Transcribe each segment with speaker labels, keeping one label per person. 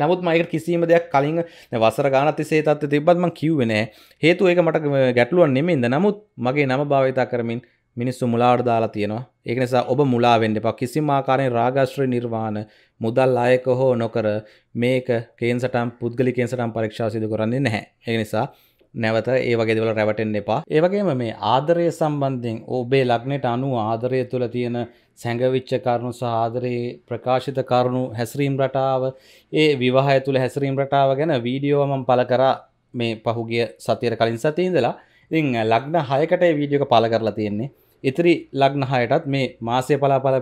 Speaker 1: නමුත් මයක කිසිීම දෙයක් කලින් වසර ගානති සේතත් තිබත්ම කිව්වෙනෑ හේතු ඒක මට ගැටලුවන් නෙමෙන්ද නමුත් මගේ නම භාවිතා කරමින් මිනිස්සු මුලාට දාලා තියෙනවා ඒක නිසා ඔබ මුලා වෙන්න එපා කිසිම ආකාරයෙන් රාගාශ්‍රය නිර්වාණ මුදල් අයක හෝ නොකර මේක කේන්සටම් පුද්ගලි කේන්සටම් පරීක්ෂා සිදු කරන්නේ නැහැ ඒ නිසා නැවත ඒ වගේ දේවල් රැවටෙන්න එපා ඒ වගේම මේ ආදරය සම්බන්ධයෙන් ඔබේ ලග්නයට අනුව ආදරය තුළ තියෙන සැඟවිච්ච කරුණු සාදරයේ ප්‍රකාශිත කරුණු හැසිරීම් රටාව ඒ විවාහය තුළ හැසිරීම් රටාව ගැන වීඩියෝමම් පල කර මේ පහුගිය සතියට කලින් සතියඉඳලා ඉතිං ලග්න හයකට වීඩියෝක පල කරලා තියෙන්නේ ඉතිරි ලග්න හයටත් මේ මාසය පලාපල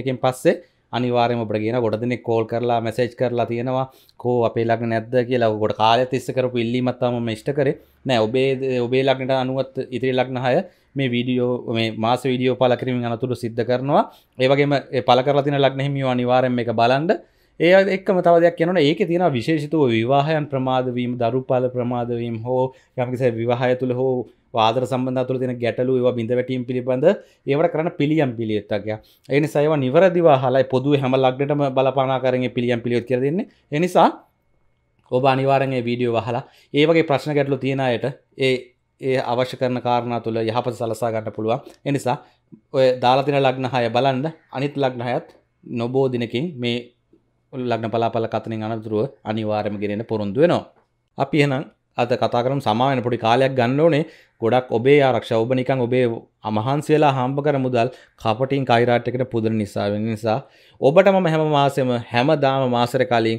Speaker 1: එකින් පස්සේ අනිවාරම ප්‍රගෙන ගොඩ දෙනෙ කෝල් කරලා මැසේජ් කරලා තියෙනවා කෝ අපේ ලක් නැද්ද කියලා ගොඩ කාලය තිස්ස කරපු ඉල්ලිමත්තාම මෂ්ට කරේ නෑ ඔබේ ඔබේ ලක්නට අනුවත් ඉතිරි ලක්න හය මේ වීඩියෝ මේ මාස වීඩියෝ පල කරමින් අනතුරු සිද්ධ කරනවා ඒවගේම පල කරලතින ලක්නෙහිමිය අනිවාරෙන් එක බලන්ඩ ඒ එක්ම තවදයක් යනන ඒක තියෙන විශේෂිතව විවාහයන් ප්‍රමාදවීම දරුපාල ප්‍රමාදවීම් හෝ යමිස විවාහය තුළ හෝ වාදර සම්බඳ තුළ තින ගැටලු ඒවා බිඳවැටීම් පිළිබඳ ඒවට කරන පිළියම් පිළියත්තක්ය එනි සයව නිවරදිවා හලයි පොදු හැම ලක්ඩටම බලපානා කරගේ පිළියම් පිළියොත් කරදන්නේ එනිසා ඔබ අනිවාරගේ වීඩියෝ වහලා ඒවගේ ප්‍රශ්න ගැටලු තියෙනයට ඒ ඒ අවශ්‍ය කරන කාරණ තුළ යහපත සලසා ගන්න පුළුවන් එනිසා ඔය දාලතින ලග්න හය බලන්ද අනිත් ලග්න හයත් නොබෝ දිනකින් මේ ලග්න පලාපල කතනින් අනතුරුව අනිවාර්යම ගෙනෙන පොරොන්දු වෙනවා අපි එහෙනම් අද කතා කරමු සමාවෙන පොඩි කාලයක් ගන්න ඕනේ ගොඩක් ඔබේ ආරක්ෂා ඔබ නිකන් ඔබේ අමහන්සියලා හම්බ කර මුදල් කපටින් කයිරාට් එකට පුදන නිසා වෙන නිසා ඔබට මම හැම මාසෙම හැමදාම මාසෙක කලින්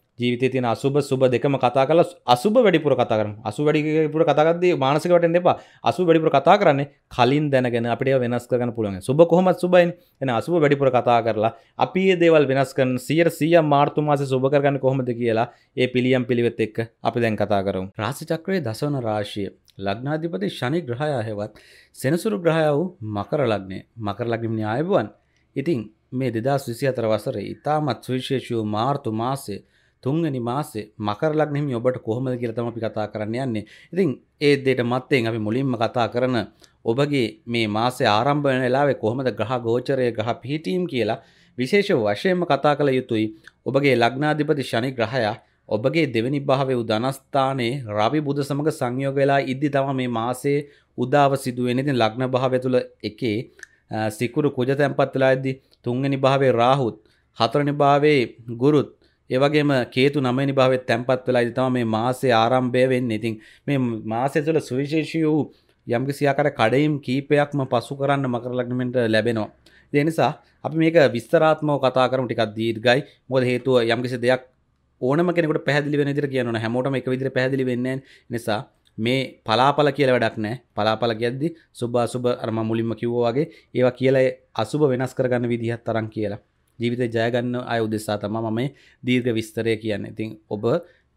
Speaker 1: ජීවිතය තියෙන අසුබ සුබ දෙකම කතා කරලා අසුබ වැඩිපුර කතා කරමු. අසුබ වැඩිපුර කතා කරද්දී මානසික වටෙන්න එපා. අසුබ වැඩිපුර කතා කරන්නේ කලින් දැනගෙන අපිට ඒවා වෙනස් කරගන්න පුළුවන්. සුබ කොහොමද සුබයිනේ. එහෙනම් අසුබ වැඩිපුර කතා කරලා අපි මේ දේවල් වෙනස් කරන 100% මාර්තු මාසේ සුබ කරගන්නේ කොහොමද කියලා ඒ පිළියම් පිළිවෙත් එක්ක අපි දැන් කතා කරමු. රාශි චක්‍රයේ දසවන රාශිය ලග්නාධිපති ශනි ග්‍රහය හෙවත් සෙනසුරු ග්‍රහය වූ මකර ලග්නය. මකර ලග්නෙ න්‍යායබුවන්. ඉතින් මේ දෙදස් විසි අතර වසරේ ඉතාමත් සුවිශේෂූ මාර්තු මාසේ තුන්ගනි මාසේ මකරලක් හිමි ඔබට කොහොමද කියලා තමයි අපි කතා කරන්න යන්නේ. ඉතින් ඒ දෙයට මත්තෙන් අපි මුලින්ම කතා කරන ඔබගේ මේ මාසේ ආරම්භ වෙන වෙලාවේ කොහොමද ග්‍රහ ගෝචරය ග්‍රහ පිහිටීම් කියලා විශේෂ වශයෙන්ම කතා කළ යුතුයි. ඔබගේ ලග්නාධිපති ශනි ග්‍රහයා ඔබගේ දෙවැනි භාවයේ උදානස්ථානයේ රවි බුධ සමග සංයෝග වෙලා ඉද්දි තමයි මේ මාසේ උදාව සිදු වෙන්නේ. ඉතින් ලග්න භාවය තුල එකේ සිකුරු කුජ තැන්පත් වෙලා ඉද්දි තුන්වෙනි භාවයේ රාහුත් හතරවෙනි භාවයේ ගුරුත් ඒවගේම කේතු නමනි භාවත් තැන්පත් වෙලා ඉතම මේ මාසේ ආරම්භය වෙන්න ඉතින් මේ මාසය තුළ සුවිශේෂී වූ යම්කිසියාකර කඩයිම් කීපයක්ම පසු කරන්න මකරලක්නමට ලැබෙනවා. දෙනිසා අපි මේක විස්තරාත්මෝ කතා කරම ටිකක් දීර්ගයි මොද හේතුව යම්කිසි දෙයක් ඕනම කෙනෙකට පැදිලි වෙන දිර කියන හැමෝටම එක විදිර පැදිලි වෙන්න නිසා මේ පලාපල කියල වැඩක් නෑ පලාපල කියද්දි සුබා සුබ අරම මුලින්ම කිව්වාගේ ඒවා කියලයි අසුභ වෙනස් කරගන්න විදිහත් තරන් කියලා ජීවිත ජයගන්න අය උදෙසා තමා මම දීර්ග විස්තරය කියන්න ඉතින් ඔබ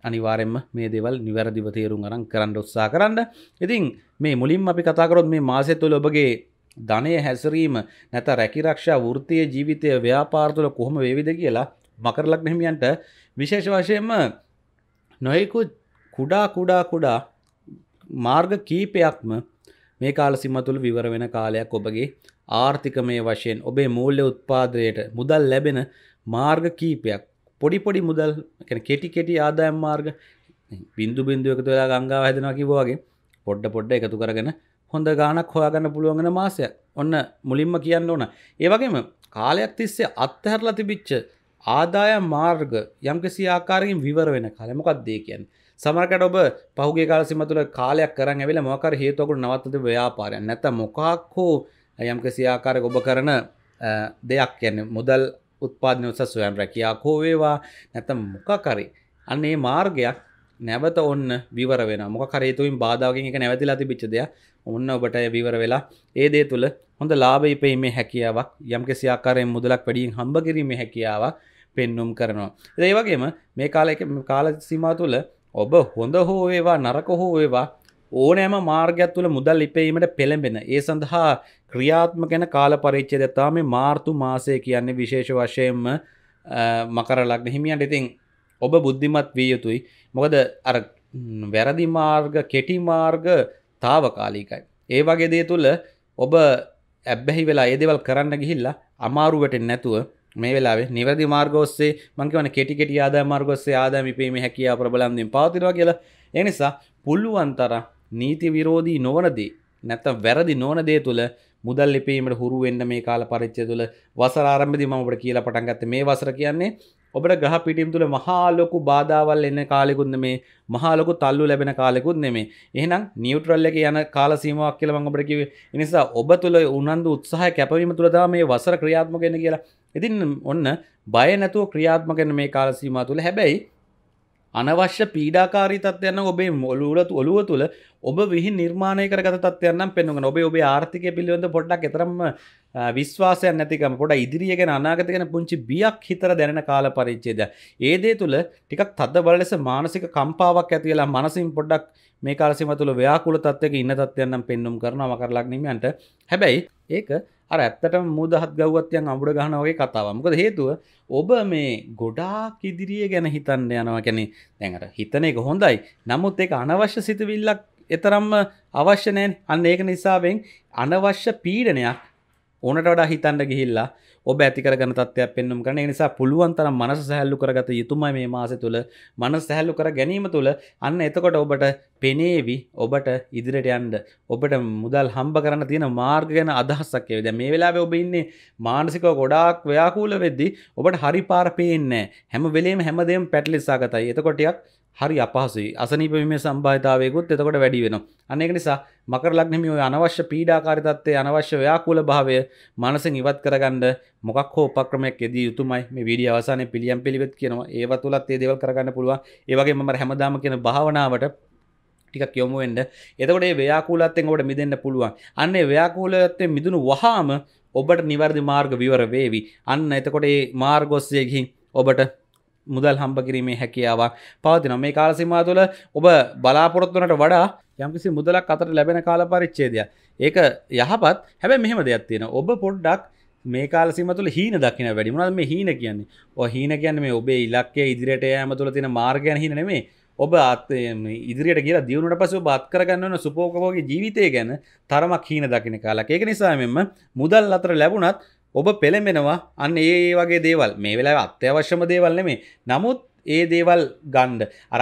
Speaker 1: අනිවාරෙන්ම මේ දෙවල් නිවැරදිව තේරුම් අරන් කරන්න උත්සා කරන්න ඉතින් මේ මුලින් අපි කතාකරොත් මේ මාසෙ තුළ ඔබගේ ධනය හැසරීම නැත රැකිරක්ෂා වෘත්තිය ජීවිතය ව්‍යාපාර්තුල කොහොම වේවිද කියලා මකරලක් නහිමියන්ට විශේෂ වශයෙන්ම නොයෙකු කුඩා කුඩා කුඩා මාර්ග කීපයක්ම මේ කාල සිමතුළ විවර වෙන කාලයක් ඔබගේ ආර්ථිකමය වශයෙන් ඔබේ මූල්‍ය උත්පාදයට මුදල් ලැබෙන මාර්ග කීපයක් පොඩි පොඩි මුදල් කෙටි කෙටි ආදායම් මාර්ග බින්දු බින්දු එකතු වෙලා ගංගාව හැදෙනවා කිව්වා වගේ පොඩ පොඩ එකතු කරගෙන හොඳ ගානක් හොයාගන්න පුළුවන්ගෙන මාසයක් ඔන්න මුලින්ම කියන්න ඕන ඒ වගේම කාලයක් තිස්සේ අත්හැරලා තිබිච්ච ආදායම් මාර්ග යම්කිසි ආකාරයෙන් විවර වෙන කාලය මොකක්ද ඒ කියන්නේ සමහරකට ඔබ පහුගිය කාල සීමා තුළ කාලයක් කරන් ඇවිල්ලා මොකක් හරි හේතුවකට නවත්තද ව්‍යාපාරයක් නැත්නම් මොකක් හෝ යම්කිසි ආකාර ඔබ කරන දෙයක් කියන්නේ මුදල් උත්පාදන උත්ස සොයම් රැකියාවක් හෝ වේවා නැත්නම් මොකක් හරි අන්න ඒ මාර්ගයක් නැවත ඔන්න විවර වෙන මොකක් හරි හේතුවෙන් බාධාවකින් ඒක නැවතිලා තිබිච්ච දෙයක් ඔන්න ඔබට විවර වෙලා ඒ දේ තුල හොඳ ලාභ ඉපීමේ හැකියාවක් යම්කිසි ආකාරයෙන් මුදලක් වැඩියෙන් හම්බ කිරීමේ හැකියාවක් පෙන්눔 කරනවා. ඒ වගේම මේ කාලේ කාල සීමාව තුළ ඔබ හොඳ හෝ වේවා නරක හෝ වේවා ඕනෑම මාර්ගයක් තුළ මුදල් ලිපීමට පෙළඹෙන ඒ සඳහා ක්‍රියාත්ම ගැන කාල පරිච්චේදතා මේ මාර්තු මාසය කියන්නේ විශේෂ වශයෙන්ම මකර ලග්න හිමියන්ට ඉතින් ඔබ බුද්ධිමත් විය යුතුයි මොකද අර වැරදි මාර්ග කෙටි මාර්ග තාවකාලිකයි ඒ වගේ දේ තුළ ඔබ ඇබ්බැහි වෙලා ඒ දේවල් කරන්න ගිහිල්ලා අමාරුවට නැතුව මේ වෙලාවේ නිවැරදි මාර්ග ඔස්සේ මං කියවන කෙටි කෙටි ආදායම් මාර්ග ඔස්සේ ආදායම් ඉපීමේ හැකියාව ප්‍රබලම්දින් පවතිනවා කියලා ඒ නිසා පුළුවන් තරම් නීති විරෝධී නොවනදේ නැත්තම් වැරදි නොවන දේ තුළ මුදල් ලිපීමට හුරු වෙන්න මේ කාල පරිච්චය තුළ වසර ආරම්භදි මම ඔබට කියලා පටන් ගත්තේ මේ වසර කියන්නේ ඔබට ගහ පිටිම් තුළ මහා ලොකු බාධාවල් එන කාලෙකුත් නෙමේ මහා ලොකු තල්ලු ලැබෙන කාලෙකුත් නෙමේ. එහෙනම් නියුට්‍රල් එකේ යන කාල සීමාවක් කියලා මම ඔබට කිව්වේ. ඒ නිසා ඔබ තුළ උනන්දු උත්සාහය කැපවීම තුළ තමයි මේ වසර ක්‍රියාත්මක වෙන්නේ කියලා. ඉතින් ඔන්න බය නැතුව ක්‍රියාත්මක වෙන මේ කාල සීමාව තුළ හැබැයි අනවශ්‍ය පීඩාකාරී තත්වයන්න ඔබේ මොලුරත් ඔලුව තුළ ඔබ විහි නිර්මාණය කරගතත්වයන්න පෙන්නුව ඔබේ ඔබේ ආර්ථික පිළිබඳ පොඩ්ඩක් එතරම් විශ්වාසය නැතිකම පොඩ ඉදිරියගෙන අනාගතගෙන පුංචි බියක් හිතර දැන කාල පරිච්චේද. ඒදේ තුළ ටිකක් තද බලෙස මානසික කම්පාවක් ඇතිවෙලා මනසින් පොඩ්ඩක් මේ කාලසිම තුළ ව්‍යාකුල තත්වක ඉන්න තත්වයන්නම් පෙන්නුම් කරන මකරලක් නිමියන්ට හැබැයි ඒක අර ඇත්තට මුදහත් ගව්වත්යන් අමුඩ ගහන වගේ කතාවමකද හේතුව ඔබ මේ ගොඩාක් ඉදිරිය ගැන හිතන්න යනවා කැනෙ දැනට හිතන එක හොඳයි නමුත් එක අනවශ්‍ය සිතවිල්ලක් එතරම්ම අවශ්‍යනයෙන් අන්න ඒක නිසාවෙන් අනවශ්‍ය පීඩනයක් ඕනට වඩා හිතන්ට ගිහිල්ලා ඔබ ඇතිකරගන තත්වයක් පෙන්නුම් කරන නිසා පුළුවන්තර මනස සැහල්ලු කරගත යුතුමයි මේ මාස තුළ මනස් සැහල්ලු කර ගැනීම තුළ අන්න එතකොට ඔබට පෙනේවි ඔබට ඉදිරිට යන්ඩ ඔබට මුදල් හම්බ කරන්න තියෙන මාර්ග ගැන අදහස්සක්කේ ද මේ වෙලාව ඔබ ඉන්නේ මානසිකව ගොඩාක් ව්‍යකූල වෙද්දි ඔබට හරි පාර පේන්නේ හැම වෙලේම හැමදේම පැටලිස්සාගතයි එතකොටයක් හරි අපහසුයි අසනීපීමේ සම්බාධතාවයකුත් එතකොට වැඩි වෙනවා. අන්න ඒක නිසා මකර ලග්නෙමි ඔය අනවශ්‍ය පීඩාකාරී තත්ත්වයේ අනවශ්‍ය ව්‍යාකූල භාවය මනසෙන් ඉවත් කරගන්න මොකක් හෝ උපක්‍රමයක් යෙදී යුතුමයි. මේ වීඩියෝ අවසානයේ පිළියම් පිළිවෙත් කියනවා. ඒව තුලත් මේ දේවල් කරගන්න පුළුවන්. ඒ වගේම මම හැමදාම කියන භාවනාවට ටිකක් යොමු වෙන්න. එතකොට මේ ව්‍යාකූලත්වෙන් ඔබට මිදෙන්න පුළුවන්. අන්න ඒ ව්‍යාකූලත්වෙන් මිදුණු වහාම ඔබට නිවැරදි මාර්ග විවර වේවි. අන්න එතකොට මේ මාර්ගෝස්සේ ගිහින් ඔබට මුදල් හම්ප කිරීමේ හැකියාවක් පවතින මේ කාලසිමා තුළ ඔබ බලාපොරොත්තුනට වඩා යම්කිසි මුදලක් අතර ලැබෙන කාල පරිච්චේදය ඒක යහපත් හැබැ මෙහෙම දෙයක් තියෙන ඔබ පොඩ්ඩක් මේ කාලසිම තුළ හීන දකින වැඩිමුණත් මේ හීන කියන්නේ ඔ හීන කියන්න මේ ඔබේ ඉලක්කය ඉදිරියට යෑම තුළ තින මාර්ගයන හින නෙමේ ඔබ ඉදිරියට කියලා දියුණට පසු බත් කරගන්නවන සුපෝකෝගේ ජීවිතය ගැන තරමක් හීන දකින කාලක් ඒක නිසා මෙම මුදල් අතර ලැබුණත් ඔබ පෙළමෙනවා අන්න ඒ වගේ දේවල් මේ වෙලා අත්‍යවශ්‍යම දේවල් නෙමේ නමුත් ඒ දේවල් ගණ්ඩ අර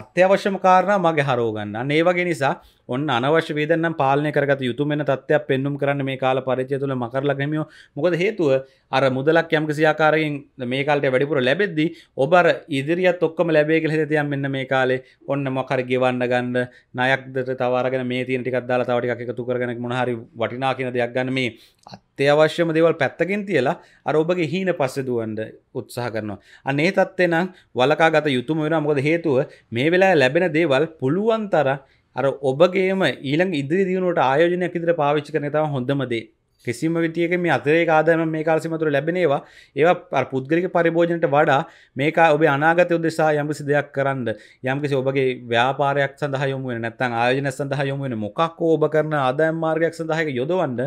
Speaker 1: අත්‍යවශ්‍යම කාරණ මගේ හරෝගන්න ඒ වගේ නිසා ඔන්න අනවශ්‍ය වේදනම් පාලනය කරගත යුතු වෙන තත්ත්වයක් පෙන්눔 කරන්න මේ කාල පරිච්ඡේදය තුළ මකරලා ගැනීම මොකද හේතුව අර මුදලක් යම් කිසි ආකාරයෙන් මේ කාලේ වැඩිපුර ලැබෙද්දී ඔබ අර ඉදිරියත් ඔක්කොම ලැබේ කියලා හිත තියන් මෙන්න මේ කාලේ ඔන්න මොකක් හරි ගෙවන්න ගන්න ණයක්ද තව අරගෙන මේ තියෙන ටිකක් දාලා තව ටිකක් එකතු කරගෙන මොන හරි වටිනා කියන දෙයක් ගන්න මේ අත්‍යවශ්‍යම දේවල් පැත්තකින් තියලා අර ඔබගේ හීන පස්සේ දුවන්න උත්සාහ කරනවා. අන්න ඒ தත්ත්වේ නම් වලකා ගත යුතුම වෙනවා. මොකද හේතුව මේ වෙලාවේ ලැබෙන දේවල් පුළුවන් තරම් අර ඔබගේම ඊළඟ ඉදිරි දියුණුවට ආයෝජනයක් ඉදිරියට පාවිච්චි කරන තම හොඳම දේ. කිසිම විදියක මේ අතරේ ආදායම මේ කාලසීමතුර ලැබෙනේවා ඒවා පුද්ගලික පරිභෝජනයට වඩා මේක ඔබේ අනාගත උදෙසා යම්කිසි දෙයක් කරන්න යම්කිසි ඔබගේ ව්‍යාපාරයක් සඳහා යොමු වෙන නැත්නම් ආයෝජන සඳහා යොමු වෙන මොකක් ඔබ කරන ආදායම් මාර්ගයක් සඳහා යොදවන්න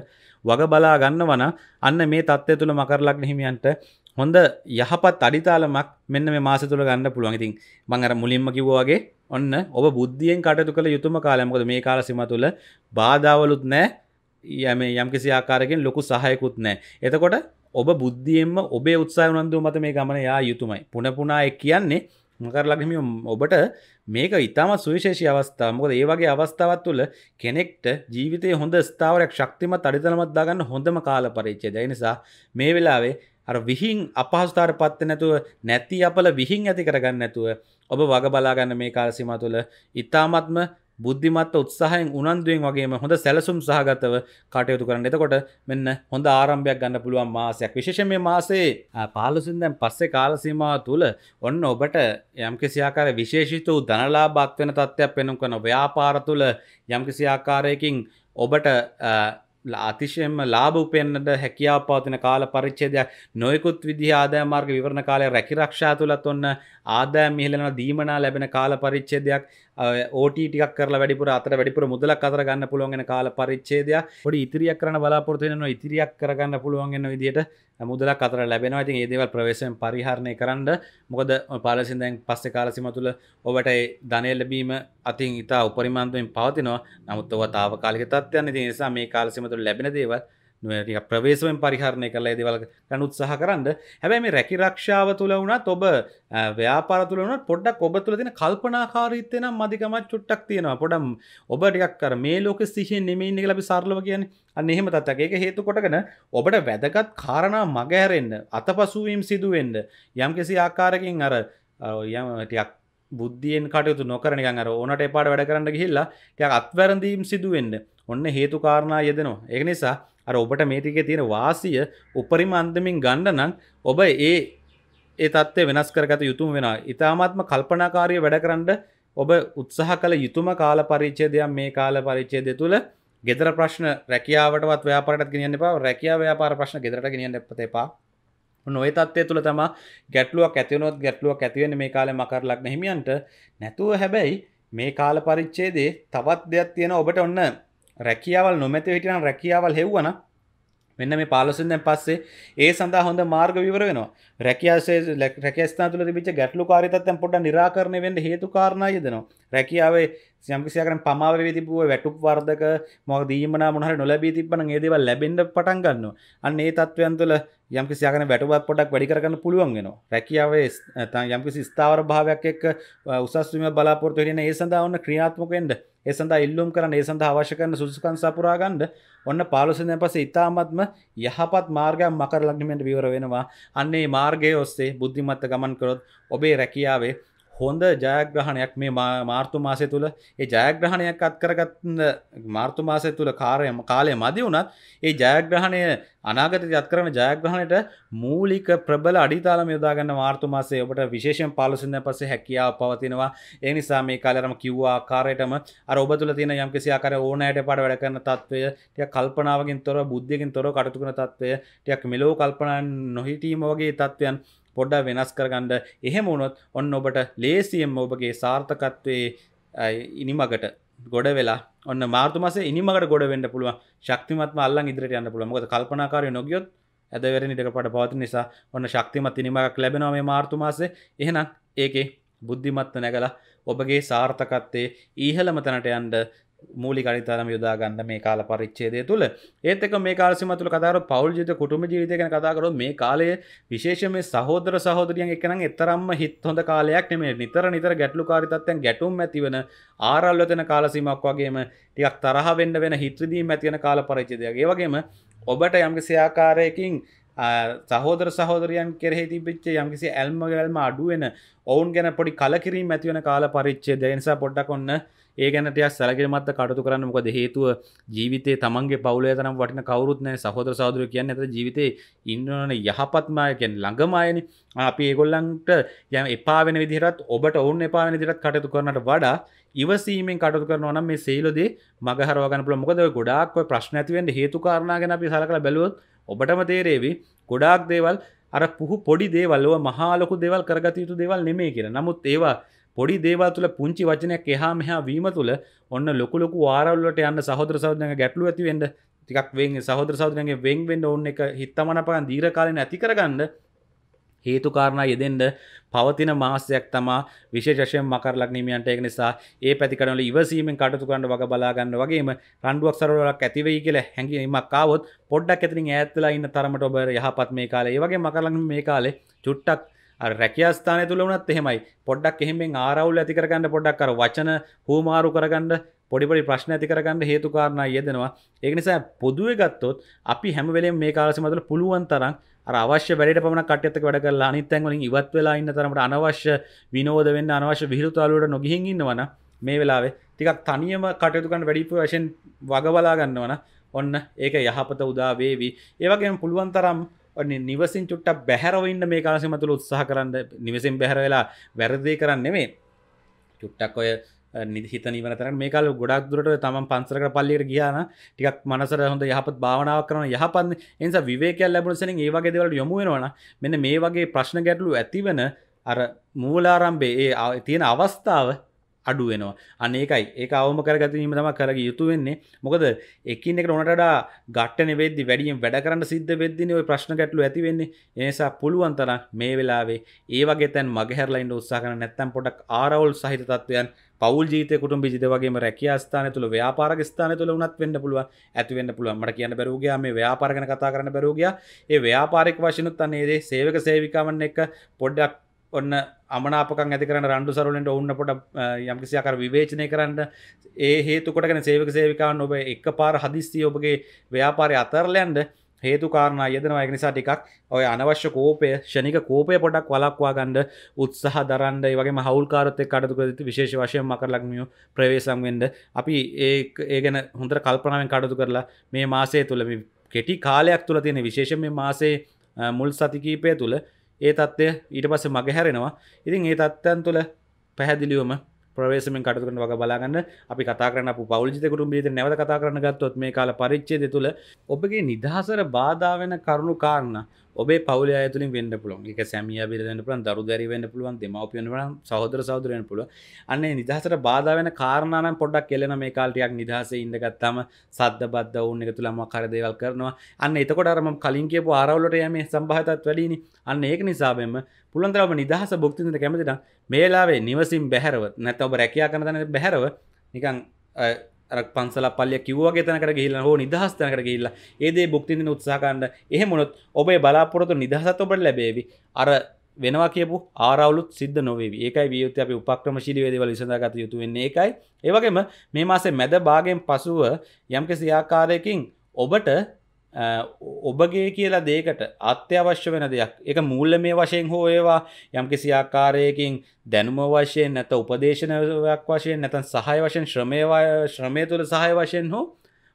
Speaker 1: වග බලා ගන්නවන අන්න මේ තත්ත්වය තුළ මකරලක් හිමියන්ට හොඳ යහපත් අඩිතාලමක් මෙන්න මේ මාස තුළ ගන්න පුළුවන් ඉතින් මං අර මුලින්ම කිව්වාගේ ඔන්න ඔබ බුද්ධියෙන් කටයුතු කළ යුතුම කාලය මොකද මේ කාල සීමා තුළ බාධාවලුත් නැහැ යම යම්කිසි ආකාරයකින් ලොකු සහායකුත් නැහැ එතකොට ඔබ බුද්ධියෙන්ම ඔබේ උත්සාහ උනන්දු මත මේ ගමන යා යුතුමයි පුන පුනා එක් කියන්නේ මකරලගම ඔබට මේක ඉතාමත් සුවිශේෂී අවස්ථා මොකද ඒ වගේ අවස්ථාවත් තුළ කෙනෙක්ට ජීවිතය හොඳ ස්ථාවරයක් ශක්තිමත් අඩිතලමත් දාගන්න හොඳම කාල පරිච්චේ දැයි නිසා මේ වෙලාවේ අර විහින් අපහස්ථාර පත්ත නැතුව නැති අපල විහින් ඇති කරගන්න නැතුව ඔබ වග බලාගන්න මේ කාලසිම තුළ ඉතාමත්ම බුද්ධිමත් උත්සාහයෙන් උනන්දුවෙන් වගේම හොඳ සැලසුම් සහගතව කටයුතු කරන්න එතකොට මෙන්න හොඳ ආරම්භයක් ගන්න පුළුවන් මාසයක් විශේෂ මේ මාසේ පාලුසින්දැන් පස්සේ කාලසීමාව තුළ ඔන්න ඔබට යම්කිසියාකාර විශේෂිත වූ ධනලාභත් වෙන තත්ත්වයක් පෙනුම් කරන ව්‍යාපාර තුළ යම්කිසි ආකාරයකින් ඔබට අතිශයම ලාභ උපෙන්න්නට හැකියාපාතින කාල පරිච්චේදයක් නොයකුත් විදි ආදායමාර්ග විවරණ කාලය රැකිරක්ෂා තුළත් ඔන්න ආදාය මිහිලෙන දීමනා ලැබෙන කාල පරිච්චේදයක් ඕට ටික් කර වැඩිපුර අතර වැඩිපුර මුදලක් අතර ගන්න පුළුවන්ගෙන කාල පරිච්චේදය පොඩි ඉතිරියක් කරන බලාපොරතියන ඉතිරියක් කරගන්න පුළුවන්ගෙන විදිට මුදල කතර ලැබෙනවා ඉතින් ඒදේවල් ප්‍රවේශයෙන් පරිහරණය කරන්න මොකද පාලසින් දැන් පස්සේ කාලසීම තුළ ඔබට ධනය ලැබීම අතින් ඉතා උපරිමාන්තයෙන් පවතිනවා නමුත් ඔව තාවකාලික තත්ත්වයන් ඉතින් නිසා මේ කාලසීම තුළ ලැබෙන දේවල් ප්‍රවේශෙන් පරිහරණය කලා දෙවල් ගන උත්සාහ කරන්න හැබැයි මේ රැකි රක්ෂාව තුළ වුණත් ඔබ ව්‍යාපාර තුළ වනත් පොඩ්ඩක් ඔබ තුළ තින කල්පනාකාරීත්තය නම් මධිකමත් චුට්ටක් තියෙනවා පොඩම් ඔබ ඩියක් කර මේ ලෝක සිහිය නෙමයින්න ලබි සරලව කියන අන්නෙහෙම තත්තක එක හේතු කොටගෙන ඔබට වැදගත් කාරණා මගහැරෙන්න්න අතපසුවීම් සිදුවෙන්ඩ යම් කෙසි ආකාරකින් අර යමටයක් බුද්ධියෙන් කටයුතු නොකරන අර ඕනට එපාට වැඩ කරන්න හිල්ලා ය අත්වැරඳීම් සිදුවෙන්න්න ඔන්න හේතු කාරණා යෙදනවා. ඒ නිසා අර ඔබට මේටිකේ තියෙන වාසිය උපරිම අන්දමින් ගන්න නම් ඔබ ඒ ඒ තත්ත්වය වෙනස් කරගත යුතුම වෙනවා. ඉතාමත්ම කල්පනාකාරී වැඩකරනද ඔබ උත්සාහ කළ යුතුම කාල පරිච්ඡේදයක් මේ කාල පරිච්ඡේදය තුළ ගෙදර ප්‍රශ්න රැකියාවටවත් ව්‍යාපාරයටත් ගෙනියන්න එපා. රැකියාව ව්‍යාපාර ප්‍රශ්න ගෙදරට ගෙනියන්න එපා. නොය තත්වය තුළ තම ගැටලුවක් ඇතිවනොත් ගැටලුවක් ඇතිවෙන මේ කාලේ මකරලක් හිමියන්ට නැතුව හැබැයි මේ කාල පරිච්ඡේදේ තවත් දෙයක් තියෙන ඔබට ඔන්න රැකියාවල් නොමැති හිටියන රැකියාවල් හෙව්වන මෙන්න මේ පාලසෙන්දැන් පස්සේ ඒ සඳහා හොඳ මාර්ග විවර වෙනවා රැකියාසේ රැකස්ථාතුල තිබිච්ච ගැටලු කාරිතත්තෙන් පොඩ්ඩක් निराකරණය වෙන්න හේතු කාරණා යෙදෙනවා රැකියාවේ යම්කිසියකන පමාවේ තිබුව වැටුප් වර්ධක මොක දීමන මොහර නොලැබී තිබන ඒදව ලැබෙන්ඩ පටන් ගන්න අන්න ඒ තත්වයන් තුළ යම්කිසියකන වැටුවත් පොඩක් වැඩිරන්න පුළුවන්ගෙන රැකියාවේ යම්කිසි ස්ථාවර භාවයක් එක් උසස්වම බලාපොරතු වෙන ඒ සඳහා ඔන්න ක්‍රියාත්මකෙන්ට ඒ සඳහා ඉල්ලුම් කරන ඒ සඳහා අවශ්‍යකරන සුදුසකන් සපුරාගන්ඩ ඔන්න පාලුසන පස ඉතාමත්ම යහපත් මාර්ගයක් මකර ලක්නිමෙන්ට විවර වෙනවා අන්නේ මාර්ගය ඔස්සේ බුද්ධිමත්ත ගමන් කරොත් ඔබේ රැකියාවේ හොඳ ජයග්‍රහණයක් මේ මාර්තු මාසය තුළ ඒ ජයග්‍රහණයක් අත් කරගත්න්න මාර්තු මාසය තුළ කාරයම කාලය මදි වුණත් ඒ ජයග්‍රහණය අනාගත යත් කරන ජයග්‍රහණයට මූලික ප්‍රබල අඩිතාලම යොදාගන්න මාර්තු මාසේ ඔබට විශේෂෙන් පාලසින්න පසේ හැකියාව පවතිනවා ඒ නිසා මේ කාලරම කිව්වා ආකාරයටම අර ඔබ තුළ තියෙන යම්කිසි ආකාර ඕනෑට පාඩ වැඩ කරන තත්වය ටික කල්පනාවකින් තොර බුද්ධියකින් තොර කටයුතු කරන තත්වය ටික මෙලෝ කල්පනා නොහිටීම වගේ තත්වයන් පොඩ්ඩ වෙනස් කරගන්න එහෙම වුණොත් ඔන්න ඔබට ලේසියෙන් ඔබගේ සාර්ථකත්වයේ ඉනිමගට ගොඩ වෙලා ඔන්න මාර්තුමස ඉනිමකට ගොඩ වෙන්න පුළුව ශක්තිමත් අල්ලන් ඉදිරිට යන්න පුළුව මොකද කල්පනාකාරය නොගියොත් ඇදවැරනිට පට පවති නිසා ඔන්න ශක්තිමත් ඉනිමක් ලැබෙනවේ මාර්තුමාසේ එහෙනම් ඒකේ බුද්ධිමත්ව නැගලා ඔබගේ සාර්ථකත්තේ ඊහළමතනට යන්ඩ මූලි ගනිතරම යොදාගන්න මේ කාල පරිච්චේදය තුළ ඒතක මේ කාලසිම තුළ කතාර පවල් ජිත කුටුම ජීවිතයන කතාකරු මේ කාලයේ විශේෂම සහෝදර සහෝදරියන් එකන එතරම්ම හිත් හොඳ කාලයක් නෙමේ නිතර නිතර ගැටලු කාරිතත්යන් ගැටුම් ඇතිවන ආරල්ලතන කාලසීමක් වගේම ටිකක් තරහ වෙන්න වෙන හිත්‍රදීම ඇතිවන කාල පරිච්චදයගේ වගේම ඔබට යම්කිසි ආකාරයකින් සහෝදර සහෝදරයන් කෙරෙහි තිබිච්චේ යම්කිසි ඇල්ම ගැල්ම අඩුවෙන ඔවුන් ගැන පොඩි කලකිරීම ඇතිවන කාල පරිච්චේ දෙනිසා පොඩ්ඩක් ඔන්න ඒ ගැනටය සැලකිරමත් කටතු කරන්න මොකද හේතුව ජීවිතේ තමන්ගේ පවුලේ තරම් වටින කවරුත්න සහෝදර සාදුර කියන්න ඇත ජීවිතේ ඉන්නවන යහපත්මායකෙන් ළඟමායන අපි ඒගොල්ලන්ට යම එපාවෙන විදිරත් ඔබට ඔවුන් එපාවෙන දිරත් කටතු කරනට වඩා ඉවසීමෙන් කටතු කරන නම් මේ සේලොදේ මගහරවගන පුළ මොකද ගොඩාක්ව ප්‍රශ්න ඇතිවෙන්ට හේතුකාරණගෙන අපි සලකළ බැලුවොත් ඔබටම තේරේවි ගොඩාක් දේවල් අර පුහු පොඩි දේවල්ලව මහාලොකු දෙවල් කරගතයුතු දෙවල් නෙමේ කියෙන නමුත් ඒවා පොඩි දේවල් තුළ පුංචි වචනයක් එහා මෙහා වීම තුළ ඔන්න ලොකු ලොකු වාරවලට යන්න සහෝදර සහෝදරයන් ගැටලු ඇති වෙන්න ටිකක් වෙන් සහෝදර සහෝදරයන්ගේ වෙන් වෙන්න ඕන එක හිතමනපකන් දීර්ඝකාලීන ඇති කරගන්න හේතු කාරණා යෙදෙන්ඩ පවතින මාසයක් තමා විශේෂයෙන් මකර ලක්නීමයන්ට ඒක නිසා ඒ පැතිකරනල ඉවසීමෙන් කටතු කරන්න වග බලාගන්න වගේම රණ්ඩුවක් සරලක් ඇතිවෙයි කියල හැඟීමක් කාවොත් පොඩ්ඩක් ඇතිරින් ඇත්තුලා ඉන්න තරමට ඔබ යහපත් මේ කාලේ වගේ මකරලන්න මේ කාලේ චුට්ටක් රැකස්ථාන තුළ වනත් එහෙමයි පොඩ්ඩක් එහෙමෙන් ආරවුල් ඇතිකරගන්න පොඩ්ඩක්කර වචන හූමාරු කරගන්න පොඩිපොඩි ප්‍රශ්න ඇතිකරගන්න හේතුකාරණ යෙදෙනවා ඒනිසා පොදුව ගත්තොත් අපි හැමවෙලේ මේ කාලසිමතුල පුළුවන් තරම් අවශ්‍ය වැඩට පමණ කටයතක වැඩ කරලා අනිත්තැන්වලින් ඉවත් වෙලා ඉන්න තරමට අනවශ්‍ය විනෝද වෙන්න අනවශ්‍ය විහිරුතාලුවට නොගිහින් ඉන්නවන මේ වෙලාවේ ටිකක් තනියම කටයුතුකන් වැඩිපු වශයෙන් වගවලා ගන්නවන ඔන්න ඒක යහපත උදාවේවි ඒවගේ පුළුවන් තරම් නිවසින් චුට්ට බැහැරවන්න මේ කාසි මතුළ උත්සාහ කරන්න නිවසින් බැහර වෙලා වැරදය කරන්න මේ චුට්ටක් ඔය නිහිත නිවනතර මේ කාල ගොඩක් දුරට තමන් පන්සරක පල්ලියට ගියාන ටිකක් මනසර හොඳ යහපත් භාවනාව කරන යහපන් එනිස විවේකල් ලැබුණසෙන ඒවාගේ දෙවලට යොමුුවෙනවන මෙන්න මේ වගේ ප්‍රශ්න ගැටලු ඇතිවන අර මූලාරම්බේ ඒ තියෙන අවස්ථාව අඩුවෙනවා අනඒකයි ඒ අවම කරගතීම තම කර යුතු වෙන්නේ මොකද එකින් එක නොනටඩා ගට්ටන වෙදදි වැඩියම් වැඩ කරන්න සිද්ධ වෙදදින ඔය ප්‍රශ්න ගැටලු ඇතිවෙන්නේ ඒසා පුළුවන්තර මේ වෙලාවේ ඒවගේ තැන් මගහැරලයින්ට උත්සා කන නැත්තැම් පොටක් ආරවුල් සහිත තත්වයන් පවල් ජීත කුටම් ිජිත වගේ රැකිය ස්ථාන තුළ ව්‍යාපාර ස්ථාන තුළ උනත් වන්න පුළුව ඇතිවන්න පුළුව මට කියන්න බැරෝගයා මේ ව්‍යාපාරගන කතා කරන බැරෝගයා ඒ ව්‍යාපාරෙක් වශනුත් අන්නේදේ සේවක සේවිකාවන්න එක පොඩ්ඩක් ඔන්න අමනාපක ඇතිකර රන්ඩු සරුලට ඔන්න පොට යම්කිසියාකර විවේචනය කරන්න ඒ හේතුකොටගෙන සේවක සේවිකාන් ඔබ එක පාර හදිස්තිය ඔබගේ ව්‍යාපාරය අතරලයන්ට හේතුකාරණ යදන වයගනිසා ටිකක් ඔය අනවශ්‍ය කෝපය ෂණික කෝපය පොඩක් වලක්වා ගණඩ උත්සාහ දරන්ඩ වගේ හවල්කාරතය කඩතුකරති විශේෂ වශයෙන් මකරලක්මියෝ ප්‍රවේශංවෙන්ඩ අපි ඒ ඒගෙන හොඳට කල්පනාවෙන් කඩතු කරලා මේ මාසේ තුළම කෙටි කාලයක් තුළ තියෙන විශේෂම මාසේ මුල් සතිකීපය තුළ ඒ තත්ත්ය ඊට පස්සේ මගහැරෙනවා ඉතින් ඒ තත්තන් තුළ පැහැදිලිවම ප්‍රවේශමෙන් කටකරන වග බලාගන්න අපි කතාරන පෞල්ජිතකුරු බීද නැවත කතා කරන ගත්තොත් මේ කාල පරිච්චේද තුළ ඔබගේ නිදහසර බාධාවෙන කරුණු කාරණ ඔබේ පවල ඇතුලින් වෙන්න පුළුවන් එක සැමිය බිරදන්න පුළන් දරු දැරිවෙන්න පුළුවන් දෙමවපියනවන සහෝදර සෞදරෙන් පුළුව අන්නේ නිදහසට බාධාවෙන කාරණනම් පොඩක් කෙලෙන මේ කාල්ටයක් නිදහස ඉඳගත්තම සද්ධ බද්ධ ඔන්න එක තුළම කරදේවල් කරනවා අන්න එතකොට අරම කලින් කියපු ආරවලට යම සම්භාතත් වැඩිනි අන්න ඒක නිසාබෙන්ම පුළන්තරම නිදහස භොක්තිට කැමතිට මේලාවේ නිවසින් බැහරව නැත ඔබ රැකයා කරන තන බැහරව නිකං පන්සල පල්ල කිවගේ තනකට ගහිල හෝ නිදහස්තනකට ගහිල්ලා ඒදේ බුක්තිදින උත්සාකන්ඩ එහෙමොත් ඔබේ බලාපොරොතු නිදහසත් ඔබට ලැබේවි අර වෙනවා කියපු ආරවුත් සිද නොවේ ඒකයි වියුත්ත අපි උපක්‍රම ශිලිවේදව විසඳගත යුතු වෙන්නේ එකයි ඒවගේම මේ මාසේ මැද භාගෙන් පසුව යම්කිසි ආකාරයකින් ඔබට ඔබගේ කියලා දේකට අත්‍යවශ්‍ය වෙන දෙයක් එක මුල්ල මේ වශයෙන් හෝ ඒවා යම් කිසි ආකාරයකින් දැනුම වශයෙන් නැත උපදේශනයක් වශයෙන් නැතන් සහය වශයෙන් ශ්‍රමයවා ශ්‍රමය තුළ සහය වශයෙන් හෝ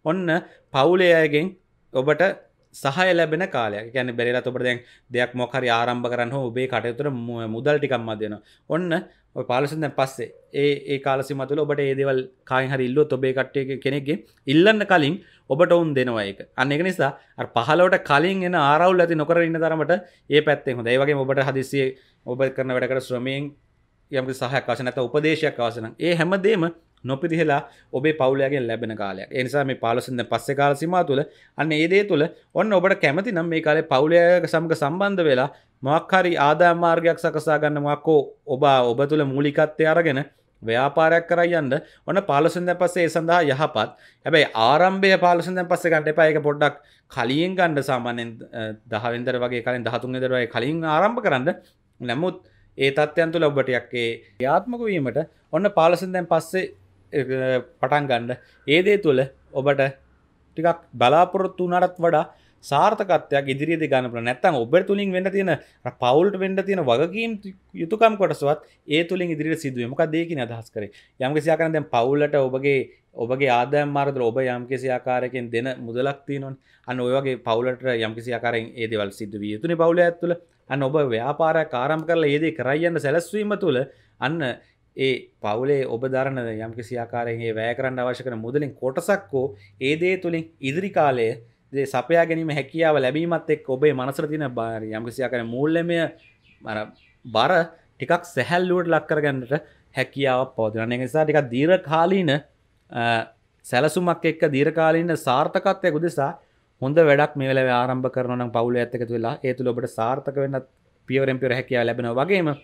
Speaker 1: ඔන්න පවුලේ අයගෙන් ඔබට සහය ලැබෙන කාලයක් ගැන බැරිලා ඔබට දැන් දෙයක් මොකරි ආරම්භ කරන්න ඔබේ කටයුතුර මුදල් ටිකම්ම දෙන ඔන්න පාලසෙන් දැන් පස්සේ ඒ ඒ කාලසි මතුල ඔබට ඒදවල් කායින් හරි ඉල්ලුව ඔබේ කට්ටය කෙනෙක්ගේ ඉල්ලන්න කලින් ඔබට ඔවුන් දෙනවා එක අන්න එක නිසා පහලවට කලින් එන ආරවුල් ඇති නොකර ඉන්න තරමට ඒ පැත්තෙ හොඳ ඒවගේ ඔබට හදිසිේ ඔබ කරන වැඩකට ශ්‍රමයෙන් යම සහකාශ නැත උපදේශයක් අවසන ඒ හැමදේම නොපිරිහෙලා ඔබේ පවුලයාගෙන් ලැබෙන කාලයක් එනිසා මේ පාලසිද පස්සෙ කාල සිමා තුළ අන්න ඒදේ තුළ ඔන්න ඔබට කැමති නම් මේ කාලේ පවුලයක සමඟ සම්බන්ධ වෙලා මක්හරි ආදා මාර්ගයක් සකසා ගන්න මක්කෝ ඔබ ඔබ තුළ මූලිකත්වය අරගෙන ව්‍යාපාරයක් කරයන්න ඔන්න පාලසෙන්ද පස්සේ සඳහා යහපත් හැබැයි ආරම්භය පාලසෙන්ද පස්සේ ගන්නට එපා ඒක පොඩ්ඩක් කලියෙන් ගන්න සාමාන්‍යයෙන් 10 වෙනිදර වගේ කලින් 13 වෙනිදර වගේ කලින් ආරම්භ කරන්න නමුත් ඒ තත්ත්වයන් තුළ ඔබට යක්කේ ක්‍රියාත්මක වීමට ඔන්න පාලසෙන්දෙන් පස්සේ පටන් ගන්න ඒදේ තුළ ඔබට ටිකක් බලාපොරොත්තු වනටත් වඩා සාර්ථකත්යක් ඉදිරිද ගන්නපුල නැත්තන් ඔබ තුළින් වෙන්න තියෙන පවල්ට වෙන්ඩ තියෙන වගකීම් යුතුකම් කොටසවත් ඒ තුළින් ඉදිරිට සිදුවමක් දෙකින අදහස් කරේ යම්කිසියාකරන දැන් පවුල්ලට ඔබගේ ඔබගේ ආදයම් මාර්ද ඔබ යම්කිසියාකාරයෙන් දෙන මුදලක් තියනොන් අන්න ඔයගේ පවුලට යම්කිසියාකාරෙන් ඒදවල් සිදුවිය යුතුනි පවුල ඇතුළ අන්න ඔබ ව්‍යාපාර කාරම් කරලා ඒදේ කරයන්න සැලස්වීම තුළ අන්න ඒ පවුලේ ඔබ දරන යම් කිසියාකාරයේ වැය කරන්න අවශ්‍ය කන මුදලින් කොටසක්කෝ ඒදේ තුළින් ඉදිරිකාලය දේ සපයා ගැනීම හැකියාව ලැබීමත් එක් ඔබේ මනසර තින බාර යම්කිසියාකන මූල්ලමය බර ටිකක් සැහැල්ලුවට ලක්කරගන්නට හැකියාවක් පවතින නිසා ටික දීර කාලීන සැලසුමක් එක්ක දීරකාලීන සාර්ථකත්වය උදෙසා හොඳ වැඩක් මේවල ආරම්භ කරන පවුල ඇතකතු වෙලා ඒතු ඔබට සාර්ථක වෙන්න පියවරෙන් පිර හැකියාව ලැබෙන වගේම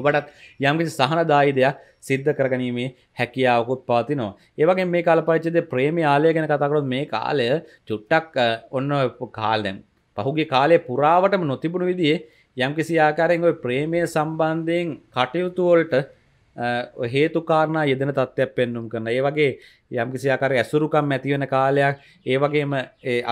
Speaker 1: ඔබටත් යම්කිසි සහනදායි දෙයක් සිද්ධ කරගනීමේ හැකියාවකුත් පවතිනවා. ඒවගේ මේ කාලපරිච්ඡේද ප්‍රේමී ආලය ගැන කතා කරොත් මේ කාලය චුට්ටක් ඔන්න කාලෙන් පහුගිය කාලේ පුරාවටම නොතිබුණු විදිහේ යම්කිසි ආකාරයෙන් ওই ප්‍රේමයේ සම්බන්ධයෙන් කටයුතු වලට හේතුකාරණ යෙදෙන තත්ත්වයක් පෙන්නුම් කරන ඒ වගේ යම්කිසියාකාර ඇසුරුකම් ඇතිවන කාලයක් ඒ වගේම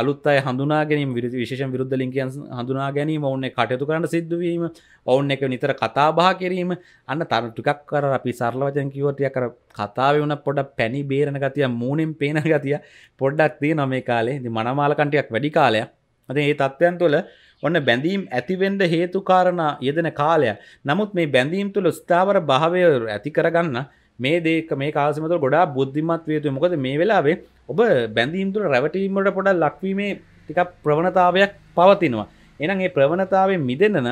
Speaker 1: අලුත් අය හඳුනාගැනීම විරි විශේෂ විරුද්ධ ලින්කයන් හඳුනා ගැනීම ඔවුන්න කටයුතු කරන්න සිද්ධවීම ඔවුන් එක නිතර කතාබා කිරීම අන්න තර ටිකක් කර අපි සරලවචන් කිවටිය කර කතාව වන පොඩ පැණි බේරණ ගතිය මූනින් පේන ගතිය පොඩ්ඩක් තිය නොමේ කාලේ මනමාලකන්ටයක් වැඩි කාලයක් ඇති ඒ තත්ත්වයන් තුළ ඔන්න බැඳීම් ඇතිවෙන්ඩ හේතුකාරණ යෙදෙන කාලය නමුත් මේ බැඳීම් තුළ ස්ථාවර භාවය ඇති කරගන්න මේ දේක මේ කාසමතු ගොඩා බුද්ධිමත් වේතු මොකද මේ වෙලාවේ ඔබ බැඳීම් තුළ රැවටීමට පොඩ ලක්වීමේ ටිකක් ප්‍රවණතාවයක් පවතිනවා එනම් ඒ ප්‍රවණතාවේ මිදන්න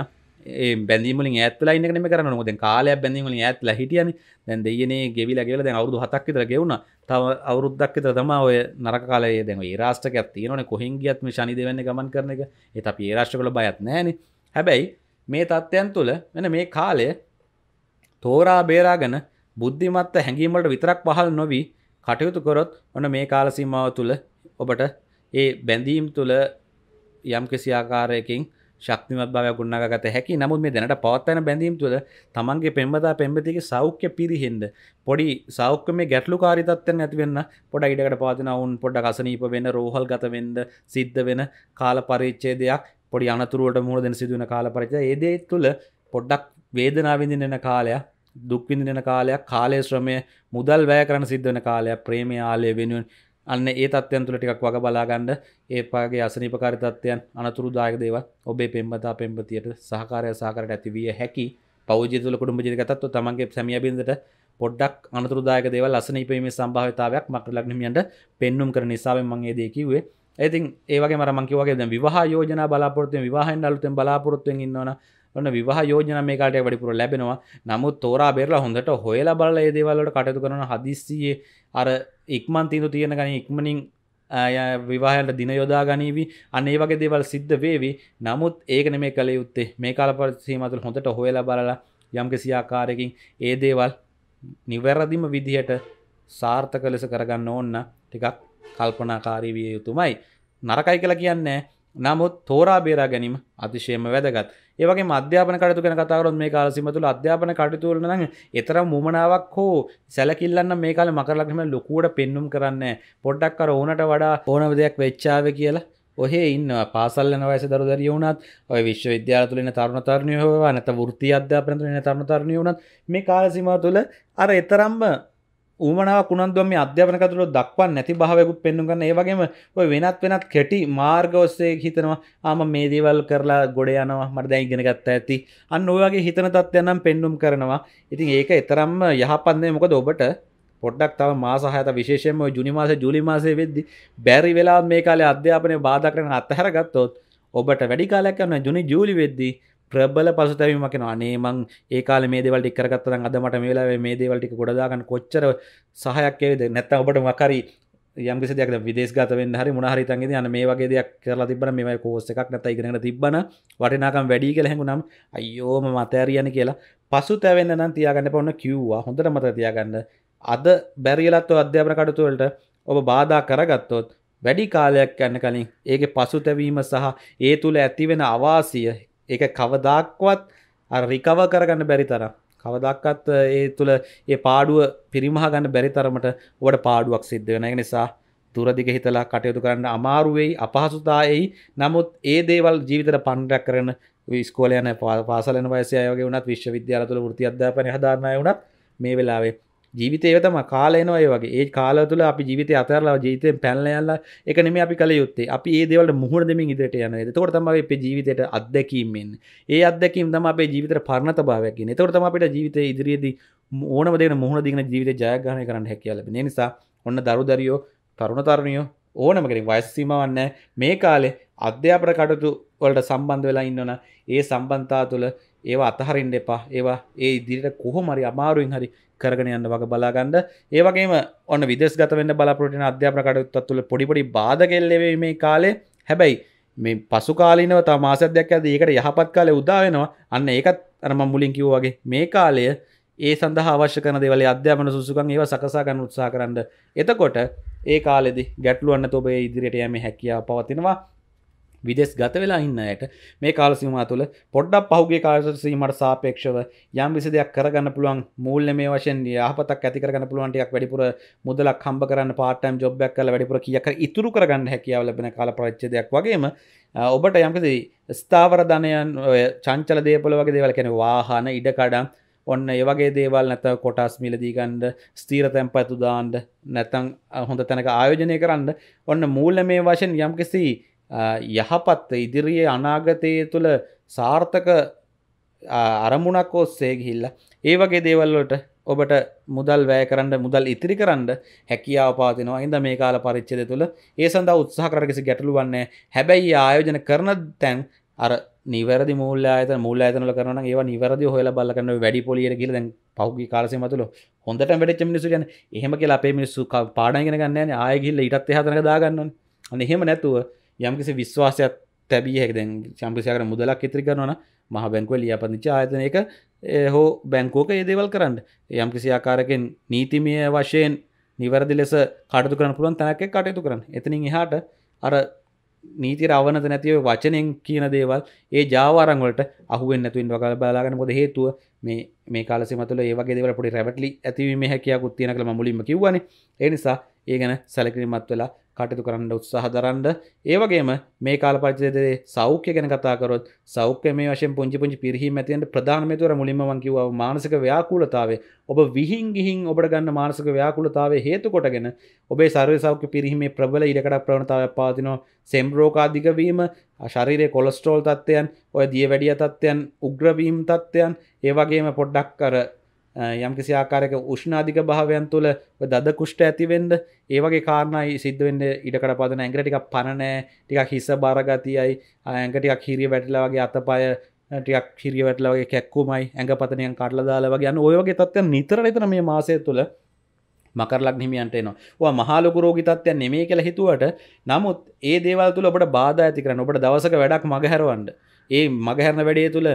Speaker 1: බැඳීමල ඇත්ල න කරන ොද කාලය බැඳීමල ඇත්ල හිටියන දැන් දෙයන ගෙවිල ගෙල දැන් අවුදු හතක්කිතර ගෙවුණ තව අවුරුද්දක්කිතර තම ඔය නරක කාලය දැන් රාෂ්ටක ඇතියන කොහින්ගියත්ම ශනි දෙවන්න ගමන් කරන එක එ අප රාශ්කල බයත් නෑන හැබැයි මේ තත්ත්යන් තුළ වෙන මේ කාලය තෝරා බේරාගන බුද්ධිමත්ත හැඟීමට විතරක් පහල් නොවී කටයුතු කොරොත් ඔන මේ කාලසිමාව තුළ ඔබට ඒ බැඳීම් තුළ යම් කිසි ආකාරයකින් ශක්තිමත් භාවයක් ගුණාගත හැකි නමුත් මේ දැනට පවත්වන බැඳීම් තුළ තමන්ගේ පෙම්බතා පෙම්බතිගේ සෞඛ්‍ය පිරිහෙන්ද පොඩි සෞඛ්‍ය මේ ගැටලු කාරිතත්වයෙන් ඇතිවෙන්න පොඩ ඉඩකට පවතින ඔවුන් පොඩ අසනීප වෙන්න රෝහල් ගත වෙන්න සිද්ධ වෙන කාල පරිච්ඡේදයක් පොඩි අනතුරුවට මුහුණ දෙන සිදුවන කාල පරිච්ඡේදය ඒ දේ තුළ පොඩ්ඩක් වේදනාව විඳින්න එන කාලයක් දුක් විඳින කාලයක් කාලයේ ශ්‍රමය මුදල් වැය කරන සිද්ධ වෙන කාලයක් ප්‍රේමය ආලය වෙනුවෙන් අන්න ඒ තත්යන් තුළ ටිකක් වග බලාගන්න ඒ පාගේ අසනීපකාරි තත්වයන් අනතුරුදායක දේව ඔබේ පෙම්බතා පෙම්පතියට සහකාරය සාකරට ඇතිවිය හැකි පෞජ තුළ කුඩුම ජිරිකතත්ව තමන්ගේ සැමියබිඳට පොඩ්ඩක් අනතුරුදායක දේවල් අසනීපීමේ සම්භාවිතාවයක් මට ලක්නමියන්ට පෙන්නුම් කර නිසාවෙන් මං ඒ දේ කිව්වේ ඉතින් ඒවගේ මරමංකිවගේ දැන් විවාහ යෝජනා බලාපොරොත්තුෙන් විවාහෙන් අලුතෙන් බලාපොරොත්තුෙන් ඉන්නවනේ ඔන්න විවාහ යෝජනා මේ කාලේ වැඩිපුර ලැබෙනවා. නමුත් තෝරා බේරලා හොඳට හොයලා බලලා මේ දේවල් වලට කටයුතු කරන හදිස්සියේ අර ඉක්මන් තීන්දුව තියෙන ගණන් ඉක්මනින් විවාහයට දින යොදා ගනීවි අනේ වගේ දේවල් සිද්ධ වේවි. නමුත් ඒක නෙමේ කළ යුත්තේ. මේ කාල පරිසීම තුළ හොඳට හොයලා බලලා යම්කිසි ආකාරයකින් ඒ දේවල් නිවැරදිම විදිහට සාර්ථක ලෙස කරගන්න ඕන්න ටිකක් කල්පනාකාරී විය යුතුමයි. නරකයි කියලා කියන්නේ නමුත් තෝරා බේරා ගැනීම අතිශයම වැදගත් ඒවගේ අධ්‍යාපන කටතු ගැන කතාවරොත් මේ කාලසිම තුළ අධ්‍යාපන කටතුවල නම් එතරම් මුමනාවක් හෝ සැලකිල්ලන්න මේ කාල මකරලක්ම ලොකුවට පෙන්නුම් කරන්න පොඩ්ඩක් අර ඕනට වඩා ඕනව දෙයක් වෙච්චාව කියලා ඔහේ ඉන්න පාසල්ලන වයස දරු දරිය වුණත් ඔය විශ්ව විද්‍යාල තුළන තරුණ තරණය හවා නැත ෘති අධ්‍යාපනතුලන තරුණ තරණය වුණත් මේ කාලසිම තුළ අර එතරම්ම ඌමනාව කුණන්දුවම අධ්‍යාපන කතුළ දක්වන් නැති භාවකුත් පෙන්නුගන්න ඒවගේම ඔය වෙනත් වෙනත් කෙටි මාර්ගඔස්සේ හිතනවා ආම මේ දේවල් කරලා ගොඩ යනවා මට දැන් ඉගෙන ගත්ත ඇති අන්න ඔයගේ හිතන තත්ත්යනම් පෙන්නුම් කරනවා ඉතින් ඒක එතරම්ම යහපන්නේ මොකද ඔබට පොඩ්ඩක් තව මාසාහත විශේෂයෙන්ම ජුනිමාස ජුලිමාසේ වෙද්දි බැරි වෙලා මේ කාලේ අධ්‍යාපනය බාධ කරන අත්තහර ගත්තොත් ඔබට වැඩි කාලයක් කරන ජුනි ජූලි වෙද්දී ප්‍රබල පසුතැවීමක් වෙනවා. අනේ මං ඒ කාලේ මේ දේවල් ටික කරගත්තා නම් අද මට මේ වෙලාවේ මේ දේවල් ටික ගොඩ දාගන්න කොච්චර සහයක් වේද? නැත්නම් ඔබට මකරි යම් කිසි දෙයක් විදේශගත වෙන්න හරි මොන හරි තැනකදී අනේ මේ වගේ දෙයක් කරලා තිබ්බනම් මේ වගේ කෝස් එකක් නැත්නම් ඉගෙනගෙන තිබ්බනම් වටිනාකම් වැඩි කියලා හැඟුණාම අයියෝ මම අතෑරියනේ කියලා පසුතැවෙන්න නම් තියාගන්න එපා ඔන්න කිව්වා. හොඳට මතක තියාගන්න. අද බැරිලත් ඔය අධ්‍යාපන කටයුතු වලට ඔබ බාධා කරගත්තොත් වැඩි කාලයක් යන්න කලින් ඒකේ පසුතැවීම සහ ඒ තුල ඇතිවෙන අවාසිය එක කවදක්වත් රිකව කරගන්න බැරි තර කවදක්කත් ඒ තුළ ඒ පාඩුව පිරිමහා ගන්න බැරි තරමට වට පාඩුවක් සිද්ධ වෙන නිසා දුරදිග හිතලා කටයුතු කරන්න අමාරුවෙයි අපහසුතායි නමුත් ඒ දේවල් ජීවිතර පණ්ඩක් කරන ස්කෝලයන පාසලන වයසයගේ වනත් විශ්වවිද්‍යාලතුළ ෘති අධ්‍යාපන හදාරණය වනත් මේ වෙලාවේ ජීවිතය තම කාලයනවය වගේ ඒ කාල තුළ අපි ජීවිත අතරලා ජීතය පැල්ලයල්ල එකනෙම අපි කළ යුත්තේ අපි ඒදවල මුහුණ දෙමින් ඉදිට යන තකොට තම අප ජීවිතයට අත්දැකීමෙන් ඒ අදැකීම් තම අපේ ජීවිතර පරණත භාවයක් තොට තම අපට ජීවිත ඉදිරියේදී ඕන දෙන මුහුණ දින ජීවිත ජයගන කරන්න හැකියල නිසා ඔන්න දරු දරියෝ තරුණ තරුණයෝ ඕනමකින් වයස්සීම වන්න මේ කාලේ අධ්‍යාපන කටතු වලට සම්බන්ධ වෙලා ඉන්නන ඒ සම්බන්තා තුළ ඒවා අතහරින්ඩ එපා ඒවා ඒ ඉදිරිට කොහොමරි අමාරුවෙන් හරි කරගෙන යන්න වගේ බලාගන්න ඒවගේම ඔන්න විදස් ගතවෙන්න බලාපොටින අධ්‍යාපනකටත් තුළ පොඩිපොඩි බාධගෙල්ලවේ මේ කාලේ හැබැයි මේ පසු කාලීනව තා මාසදයක් ඇද ඒකට යහපත් කාලය උදාවෙනවා අන්න ඒකත් අරම මුලින් කිව් වගේ මේ කාලය ඒ සඳහා අවශ්‍ය කන දෙවල අධ්‍යාපන සුසුකන් ඒව සකසා ගන්න උත්සා කරන්න එතකොට ඒ කාලෙදි ගැටලුවන්න ඔබේ ඉදිරියට යම හැකියාව පවතිනවා විදෙස් ගත වෙලා ඉන්නයට මේ කාලසිමා තුළ පොඩ්ඩක් පහුගේ කාලසීමට සාපේක්ෂව යම් විසි දෙයක් කරගන්න පුළුවන් මුල්ල මේ වශයෙන් යහපතක් ඇති කරගන්න පුළුවන්ටයක් වැඩිපුර මුදලක් හම්බ කරන්න පාටම් ජොබ්යක් කල වැඩිපුර කිය ඉතුරු කරගන්න හැකියාව ලැබෙන කාල ප්‍රච්චදයක් වගේම ඔබට යම්කද ස්ථාවර ධනයන් චංචල දේපල වගේ දේවල් කැන වාහන ඉඩකඩම් ඔන්න ඒවගේ දේවල් නැත කොටස් මිලදීගන්ඩ ස්තීර තැන්පැතු දාන්ඩ නැතන් හොඳ තැනක ආයෝජනය කරන්න ඔන්න මූල මේ වශයෙන් යම්කිසි යහපත් ඉදිරියේ අනාගතය තුළ සාර්ථක අරමුණක් ඔස්සේ ගිහිල්ල ඒ වගේ දේවල්ලට ඔබට මුදල් වැය කරන්න මුදල් ඉතිරි කරන්න හැකියාව පාතිනවා ඉඳ මේ කාල පරිච්චද තුළ ඒ සඳහා උත්සාහ කරගෙසි ගැටලු වන්නේ හැබැයි ආයෝජන කරන තැන් අර නිවැරදි මූල්‍ය අත මුල් ඇතනල කරන ඒ නිවැරදි හොල බල කරන වැඩි පොලියට කියල දැන් පහුගි කාලසය මතුළ හොඳට වැඩච මිනිසු කියන එහෙම කියලා අපේ මිනිස්සු පාඩගෙන ගන්න ආයගිල්ල ඉටත් හතන දාගන්න එහෙම නැතුව යම්කිසි විශ්වාසයක් තැබිය හැක දැන් චම්පිසියකට මුදලක් ඉතිරි කරනවන මහ බැංකුව ලියාපදිච ආයතනයක හෝ බැංකෝක ඒදේවල් කරන්න යම්කිසි ආකාරකෙන් නීතිමය වශයෙන් නිවැරදි ලෙස කටතු කරන පුළුවන් තැනක් කටයුතු කරන්න එතනින් එහාට අර නීති රවනත නැතිව වචනයෙන් කියන දේවල් ඒ ජාවාරංවලට අහුවෙන් නැතුවන් වකල් බලාගෙන පොද හේතුව මේ මේ කාලෙ මතුල ඒවගේ දෙවල පොඩි රැටලි ඇතිවීම හැකයක් උත්තියන කළ මුලින්ම කිවන ඒ නිසා ඒ ගැන සැලකිරීමත් වෙලා කටයුතු කරන්න උත්සාහ දරන්න ඒවගේම මේ කාලපරිච්ඡේදයේ සෞඛ්‍ය ගැන කතා කරොත් සෞඛ්‍ය මේ වශයෙන් පුංචි පුංචි පිරිහීම් ඇති වෙන ප්‍රධානම හේතුව මුලින්ම මම කිව්වා මානසික ව්‍යාකූලතාවය ඔබ විහිං ගිහින් ඔබට ගන්න මානසික ව්‍යාකූලතාවය හේතු කොටගෙන ඔබේ ශරීර සෞඛ්‍ය පිරිහීමේ ප්‍රබල ඉඩකඩ ප්‍රවණතාවයක් පවතිනවා සෙම් රෝගාධික වීම ශරීරයේ කොලෙස්ටරෝල් තත්ත්වයන් ඔය දියවැඩිය තත්ත්වයන් උග්‍ර වීම තත්ත්වයන් ඒ වගේම පොඩ්ඩක් අර යම්කිසි ආකාරක උෂ්ණාධික භාවයන් තුළ දද කුෂ්ට ඇතිවෙන්ඩ ඒවගේ කාරණයි සිද්ධවෙන්න ඉඩකට පදන ඇගටික් පණනෑ ටිකක් හිස බාරගතියයි ඇඟටික් හිරිය වැටලවගේ අතපාය ටියක් හිරිය වැටලවගේ කැක්කුමයි ඇඟ පතනයන් කටලදාලා ගන්න ඔයගේ තත්ව නිතර නිතර මේ මාසය තුළ මකරලක් හිමියන්ට එනවා මහලොකු රෝගිතත්වයන් නෙමේ කියලා හිතුවට නමුත් ඒ දේවල් තුළ ඔබට බාධ ඇති කරන්න ඔබට දවසක වැඩක් මගහැරවන්ඩ ඒ මගහැරණ වැඩේ තුළ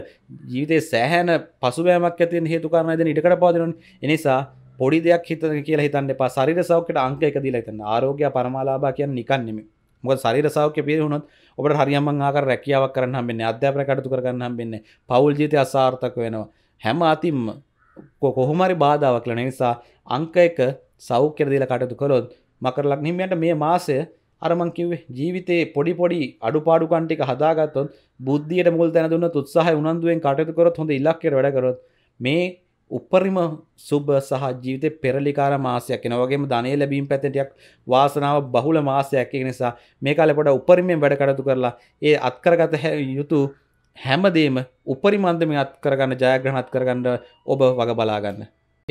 Speaker 1: ජීවිතය සෑහන පසුවෑමක් ඇතින් හේතුකාරණයද ඉටකට පාදනන් එනිසා පොඩි දෙයක් හිත කියලා හිතන්න පා සරිර සෞකට අංක එක දිලා හිතන්න ආරෝග්‍ය පරමාලාභා කියන්න නිකන්නෙම මොකද සරිර සෞඛ්‍ය පිරිහුණොත් ඔබට හරියම ආකාර රැකියාවක් කරන්න හම්බෙන්නේ අධ්‍යාපන කටයුතු කරගන්න හම්බෙන්නේ පෞල් ජීවිතය අසාර්ථක වෙනවා හැම අතින්ම කොහොමරි බාධාවක් ලන නිසා අංක එක සෞඛ්‍ය දීලා කටයුතු කළොත් මකර ලක්නිහිමියන්ට මේ මාසය අරමං කිව්වේ ජීවිතේ පොඩි පොඩි අඩුපාඩුකම් ටික හදාගත්තොත් බුද්ධියට මුල් තැන දුන්නොත් උත්සාහය උනන්දුවෙන් කටයුතු කරොත් හොඳ ඉලක්කයට වැඩ කරොත් මේ උපරිම සුබ සහ ජීවිතේ පෙරලිකාර මාසයක් එනවා වගේම ධනෙ ලැබීම් පැත්තේටියක් වාසනාව බහුල මාසයක් ඒක නිසා මේ කාලේ පොඩ උපරිමයෙන් වැඩ කටයුතු කරලා ඒ අත්කරගත යුතු හැමදේම උපරිමන්දම අත් කරගන්න ජයග්‍රහණත් කරගන්න ඔබ වග බලාගන්න.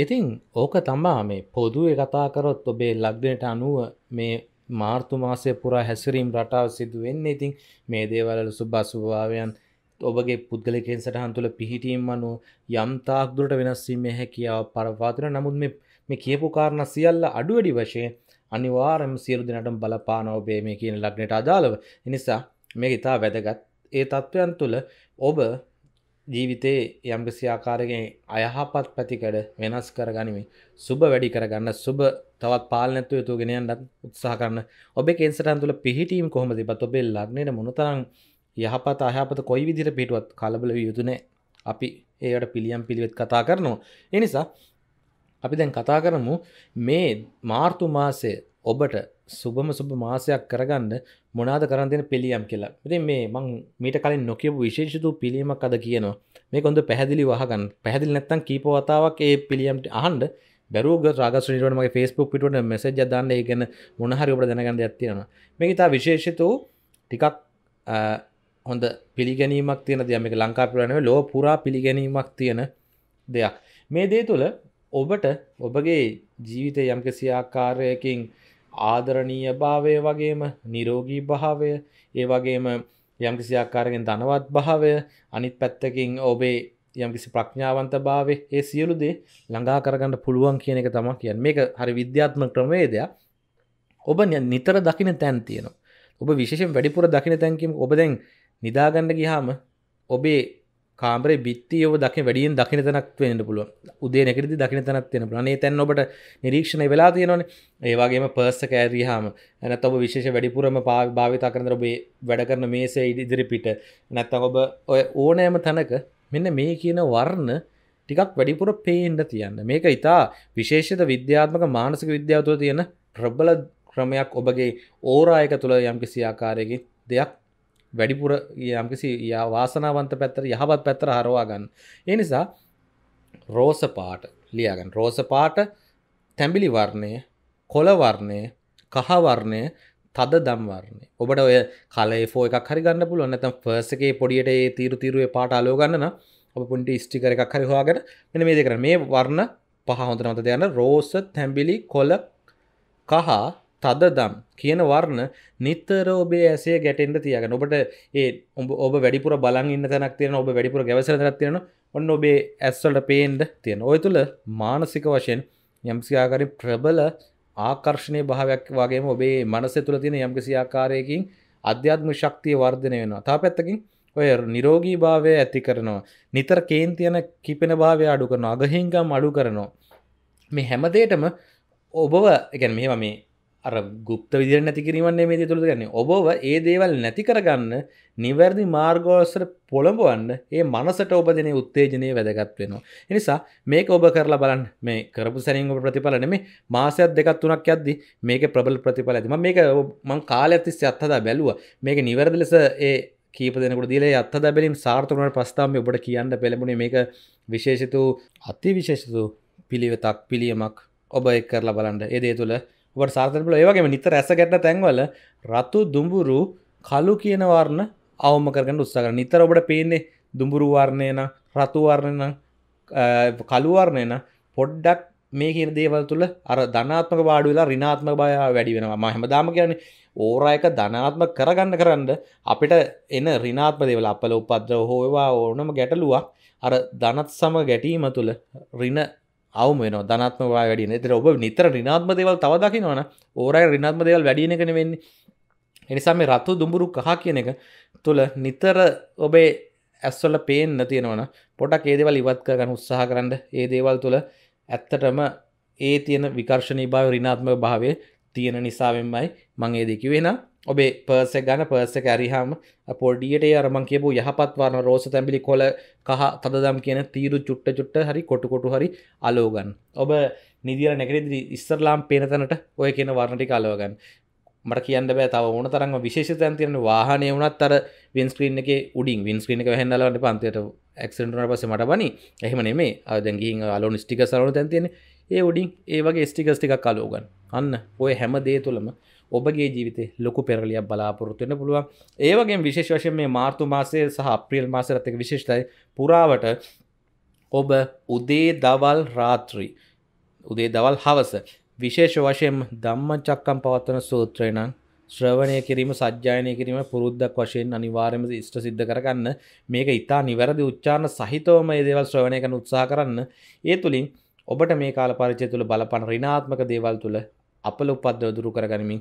Speaker 1: ඉතින් ඕක තමා මේ පොදුවේ කතා කරොත් ඔබේ ලක්දනට අනුව මේ මාර්තු මාසය පුරා හැසිරීම් රටාව සිදු වෙන්නේ ඉතින් මේ දේවල සුභාසුභාවයන් ඔබගේ පුද්ගලිකෙන් සටහන් තුළ පිහිටීම් අනු යම්තාක්දුරට වෙනස්සීම හැකියාව පරවාතන නමුත් මේ කියපු කාරණ සියල්ල අඩුවඩි වශයෙන් අනිවාරම සියලු දෙනටම් බලපාන ඔබේ මේ කියන ලක්නට අදාළව නිසා මේ ඉතා වැදගත් ඒ තත්ත්වයන් තුළ ඔබ ජීවිතයේ යම්ගසි ආකාරගෙන් අයහපත් පැතිකඩ වෙනස් කරගනිමින් සුබ වැඩි කරගන්න සුබ තවත් පාලනැත්තු යතු ගෙනයන්නත් උත්සාහ කරන්න ඔබේ කෙන්සටන් තුළ පිහිටීම් කොහොම තිබත් ඔබේ ලක්නයට මොනතරං යහපත අහපත කොයි විදිර පිටුවත් කලබල යුතුනේ අපි ඒයට පිළියම් පිළිවෙත් කතා කරනවා එනිසා අපි දැන් කතා කරමු මේ මාර්තු මාසය ඔබට සුබම සුබ මාසයක් කරගන්න මොනාද කරන්තින පිළියම් කියලා ඉති මේ මං මීට කලින් නොකියපු විශේෂතු පිළියීමක් අද කියනවා මේ කොඳ පැහැදිලි වහගන්න පැහදිලි නැත්තන් කීපවතාවක් ඒ පිළියම්ට අහන්ඩ බැරුග රග නිට මගේ ෆස්බුක් පිට මෙසෙ දන්න ඒගන මොනහරි ඔබට දැනගන්න ඇත්තියෙන මේ ඉතා විශේෂතු ටිකක් හොඳ පිළිගැනීමක් තියෙන දෙයමක ලංකා පුරණව ලෝ පුරා පිළිගැනීමක් තියෙන දෙයක් මේ දේ තුළ ඔබට ඔබගේ ජීවිතය යම්කිසි ආකාරයකින් ආදරණීය භාවය වගේම නිරෝගී භාවය ඒ වගේම යම්කිසි ආකාරයෙන් ධනවත් භාවය අනිත් පැත්තකින් ඔබේ යම්කිසි ප්‍රඥාවන්ත භාවේ ඒ සියලු දේ ළඟා කරගන්න පුළුවන් කියන එක තම කියන් මේක හරි විද්‍යාත්ම ක්‍රමවේදයක් ඔබ නිතර දකින තැන් තියෙන ඔබ විශෂෙන් වැඩිපුර දකින තැන්කම් ඔබදැන් නිදාගන්න ගිහාම ඔබේ කාමරේ බිත්තියව දකි වැඩියෙන් දකින තැනක් වෙන්න පුළුව උදේ නැකරදි දකින තැනක් වෙන පුලනේ තැන් ඔබට නිරීක්ෂණය වෙලා තියෙනවන ඒවාගේම පර්ස කෑරහාම ඇනත් ඔබ විශේෂ වැඩිපුරම භාවිතා කරන ඔබේ වැඩ කරන මේසේ ඉදිරිපිට නැත්ත ඔබ ඔය ඕනෑම තැනක මෙන්න මේ කියන වර්ණ ටිකක් වැඩිපුර පේන්ඩ තියන්න මේක ඉතා විශේෂත විද්‍යාත්මක මානසික විද්‍යාවතුව තියෙන ප්‍රබල ක්‍රමයක් ඔබගේ ඕරායක තුළ යම්කිසි ආකාරයකි දෙයක් වැඩිපුර යම්කිසි යා වාසනාවන්ත පැත්තර යහපත් පැත්තර හරවාගන්න ඒ නිසා රෝස පාට ලියගන් රෝස පාට තැඹිලි වර්ණය කොළවර්ණය කහවර්ණය තද දම්වරන්නේ ඔබට ඔය කලේ ෝ එකක් හරි ගන්න පුළුව නැතම් පර්සගේ පොඩියට ඒ තීරු තීරුවේ පාට අලෝගන්නන ඔබ පුන්ටි ස්ටිකර එකක් හරි හවාගට මෙන මේ දෙකර මේ වර්ණ පහහොඳ නොත දෙයන්න රෝස තැම්බිලි කොල කහා තදදම් කියන වර්ණ නිතර ඔබේ ඇසේ ගැටෙන්ට තියගෙන ඔබට ඒ ඔබ ඔබ වැඩිපුර බලන් ඉන්න තැනක් තියෙන ඔබ වැඩිපුර ගැවසරක් තියෙන ඔන්න ඔබේ ඇස්වලට පේන්ඩ තියෙන ඔය තුළ මානසික වශයෙන් යම්සිකාකාරි ප්‍රබල ආකර්ශණය භාවයක් වගේම ඔබේ මනස තුළ තියෙන යම්කිසි ආකාරයකින් අධ්‍යාත්ම ශක්තිය වර්ධනය වෙනවා. තා පැත්තකින් ඔය නිරෝගී භාවය ඇති කරනවා. නිතර කේන්තියන කිපෙන භාවය අඩු කරනවා. අගහිංගම් අඩු කරනවා. මේ හැමදේටම ඔබව ගැන මෙම මේ අර ගුප්ත විදි නැති කිරීමන්නේ මේ තුළ ගන්න ඔබව ඒ දේවල් නැති කරගන්න නිවැරදි මාර්ගෝස්සර පොළඹුවන්න ඒ මනසට ඔබ දෙන උත්තේජනය වැදගත් වෙනවා. එනිසා මේක ඔබ කරලා බලන් මේ කරපු සැනින් ඔබ ප්‍රතිඵල නෙමේ මාසයක් දෙකක් තුනක් යද්දි මේක ප්‍රබල ප්‍රතිඵල ඇති මම මේක මම කාලයක් තිස්සේ අත්හදා බැලුවා මේක නිවැරදි ලෙස ඒ කීප දෙනකට දීලේ අත්හදා බැලීම සාර්ථකුණට පස්ථාම ඔබට කියන්න පෙළඹුණේ මේක විශේෂිත වූ අති විශේෂිත වූ පිළිවෙතක් පිළියමක් ඔබ එක් කරලා බලන්න ඒ දේ තුළ ඔබට සාර්ථකල ඒවගේම නිතර ඇස ගැට තැන්වල රතු දුඹුරු කලු කියන වර්ණ අවම කරගන්න උත්සාහ කරන නිතර ඔබට පේන්නේ දුඹුරු වර්ණය නම් රතු වර්ණය නම් කළු වර්ණය නම් පොඩ්ඩක් මේ කියන දේවල් තුළ අර ධනාත්මක පාඩු වෙලා ඍණාත්මක බය වැඩි වෙනවා මම හැමදාම කියන්නේ ඕරා එක ධනාත්මක කරගන්න කරන්න අපිට එන ඍණාත්මක දේවල් අපල උපද්‍රව හෝ ඒවා ඕනම ගැටලුවක් අර ධනත් සමග ගැටීම තුළ ඍණ අවම වෙන ධනත්ම වැඩි නතර ඔබ නිතර රිනාත්ම දේවල් තවදකිනවන ඕරයි රිනාත්ම දේවල් වැඩියන කන වෙන්නේ එනිසා මේ රත්තු දුඹුරු කහ කියන එක තුළ නිතර ඔබේ ඇස්වල පේෙන් නැතියෙනවන පොටක් ඒදවල් ඉවත් කරගන්න උත්සාහ කරන්න ඒ දේවල් තුළ ඇත්තටම ඒ තියෙන විකර්ශණී භාව රිනාත්ම භාවය තියෙන නිසාවෙන්මයි මං ඒදකි වෙන ඔබේ පර්ස ගන පර්ස ඇරිහාම පොඩියට අරමන් කියපු යහපත්වාන රෝස තැබිලි කොල කහ තදම් කියන තීරු චුට්ට චුට්ට හරි කොටකොටු හරි අලෝගන් ඔබ නිදිර නැකරෙදි ඉස්සරලාම් පේනතනට ඔය කියන වර්ණටි කලෝගන් මට කියන්න බෑ තව ඕන තරන්ම විශේෂතයන් තියෙන වාහනය වුණත් අර වින්ස්ක්‍රීන් එක උඩින් වින්ස්ක්‍රීන් එක හැඳලට පන්තයට ඇක්සෙන්ටන පස මට බනි එහම නෙමේ අදැගින් අලුන් ස්ටික සරන තැන් තියෙන ඒ උඩින් ඒ වගේ ස්ටිකස්ටිකක් කලෝගන් අන්න ඔය හැම දේ තුළම ඔබගේ ජීවිතේ ලොකු පෙරලියක් බලාපොරොත්තුවෙන පුළුවන් ඒවගේ විශේෂ වශයෙන් මේ මාර්තු මාසය සහ අප්‍රියල් මාසරත්තක විශේෂතයි පුරාවට ඔබ උදේ දවල් රාත්‍රී උදේ දවල් හවස විශේෂ වශයෙන් දම්ම චක්කම් පවත්වන සූත්‍රයනං ශ්‍රවණය කිරීම සජ්‍යායනය කිරීම පුරුද්දක් වශයෙන් අනිවාර්යම ඉෂ්ට සිද්ධ කරගන්න මේක ඉතා නිවැරදි උච්චාරණ සහිතවම ඒ දේවල් ශ්‍රවණය කරන උත්සාහ කරන්න ඒ තුළින් ඔබට මේ කාල පරිචය තුළ බලපන ඍණාත්මක දේවල් තුළ අපල උපද්දව දුරු කරගනිමින්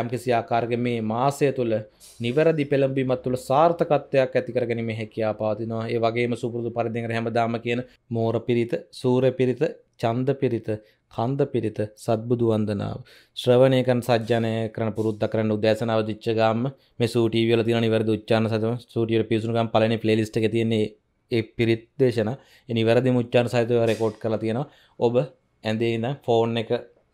Speaker 1: යම්කිසි ආකාරක මේ මාසය තුළ නිවැරදි පෙළඹීමත් තුළ සාර්ථකත්වයක් ඇතිකර ගැනීම හැකියා පාතිනවා ඒ වගේම සුපුරුදු පරිදිර හැමදාම කියන මෝර පිරිත සූර පිරිත චන්ද පිරිත කන්ද පිරිත සත්බුදු වන්දනාව ශ්‍රවණයකන් සජ්ජනය කරන පුරුද්ධ කරන්න උදෑසනාව දිච්චගම්ම මේ සූටීවල තියෙන නිවැරදි උච්චාරණ සතම සූටියට පිසුනුගම් පළවෙනි ප්ලේලිස්ට් එකේ තියෙන ඒ පිරිත් දේශන ඒ නිවැරදි උච්චාරණ සහිතව රෙකෝඩ් කරලා තියෙනවා ඔබ ඇඳේ ඉඳන් ෆෝන් එක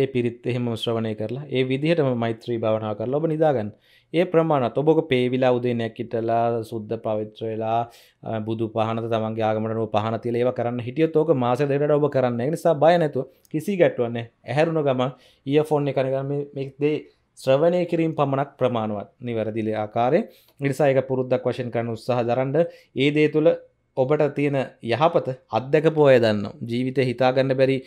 Speaker 1: ඒ පිරිත් එහෙම ශ්‍රවණය කරලා ඒ විදිහටම මෛත්‍රී භාවනා කරලා ඔබ නිදාගන්න. ඒ ප්‍රමාණත් ඔබ ඔක පේවිලා උදේනයක් හිටලා සුද්ධ පවිත්‍ර වෙලා බුදු පහනත තමන්ගේ ආගමට නෝ පහන තියලා ඒවා කරන්න හිටියොත් ඕක මාසෙ දෙකකට ඔබ කරන්න. ඒ නිසා බය නැතුව කිසි ගැටුවක් නැහැ. ඇහැරුණ ගමන් ඉයර්ෆෝන් එක කරගෙන මේ මේ දේ ශ්‍රවණය කිරීම පමණක් ප්‍රමාණවත් නිවැරදිල ආකාරය නිසා ඒක පුරුද්දක් වශයෙන් කරන උත්සාහ දරන්න ඒ දේ තුළ ඔබට තියෙන යහපත අත්දැකපු අය දන්නවා ජීවිතය හිතාගන්න බැරි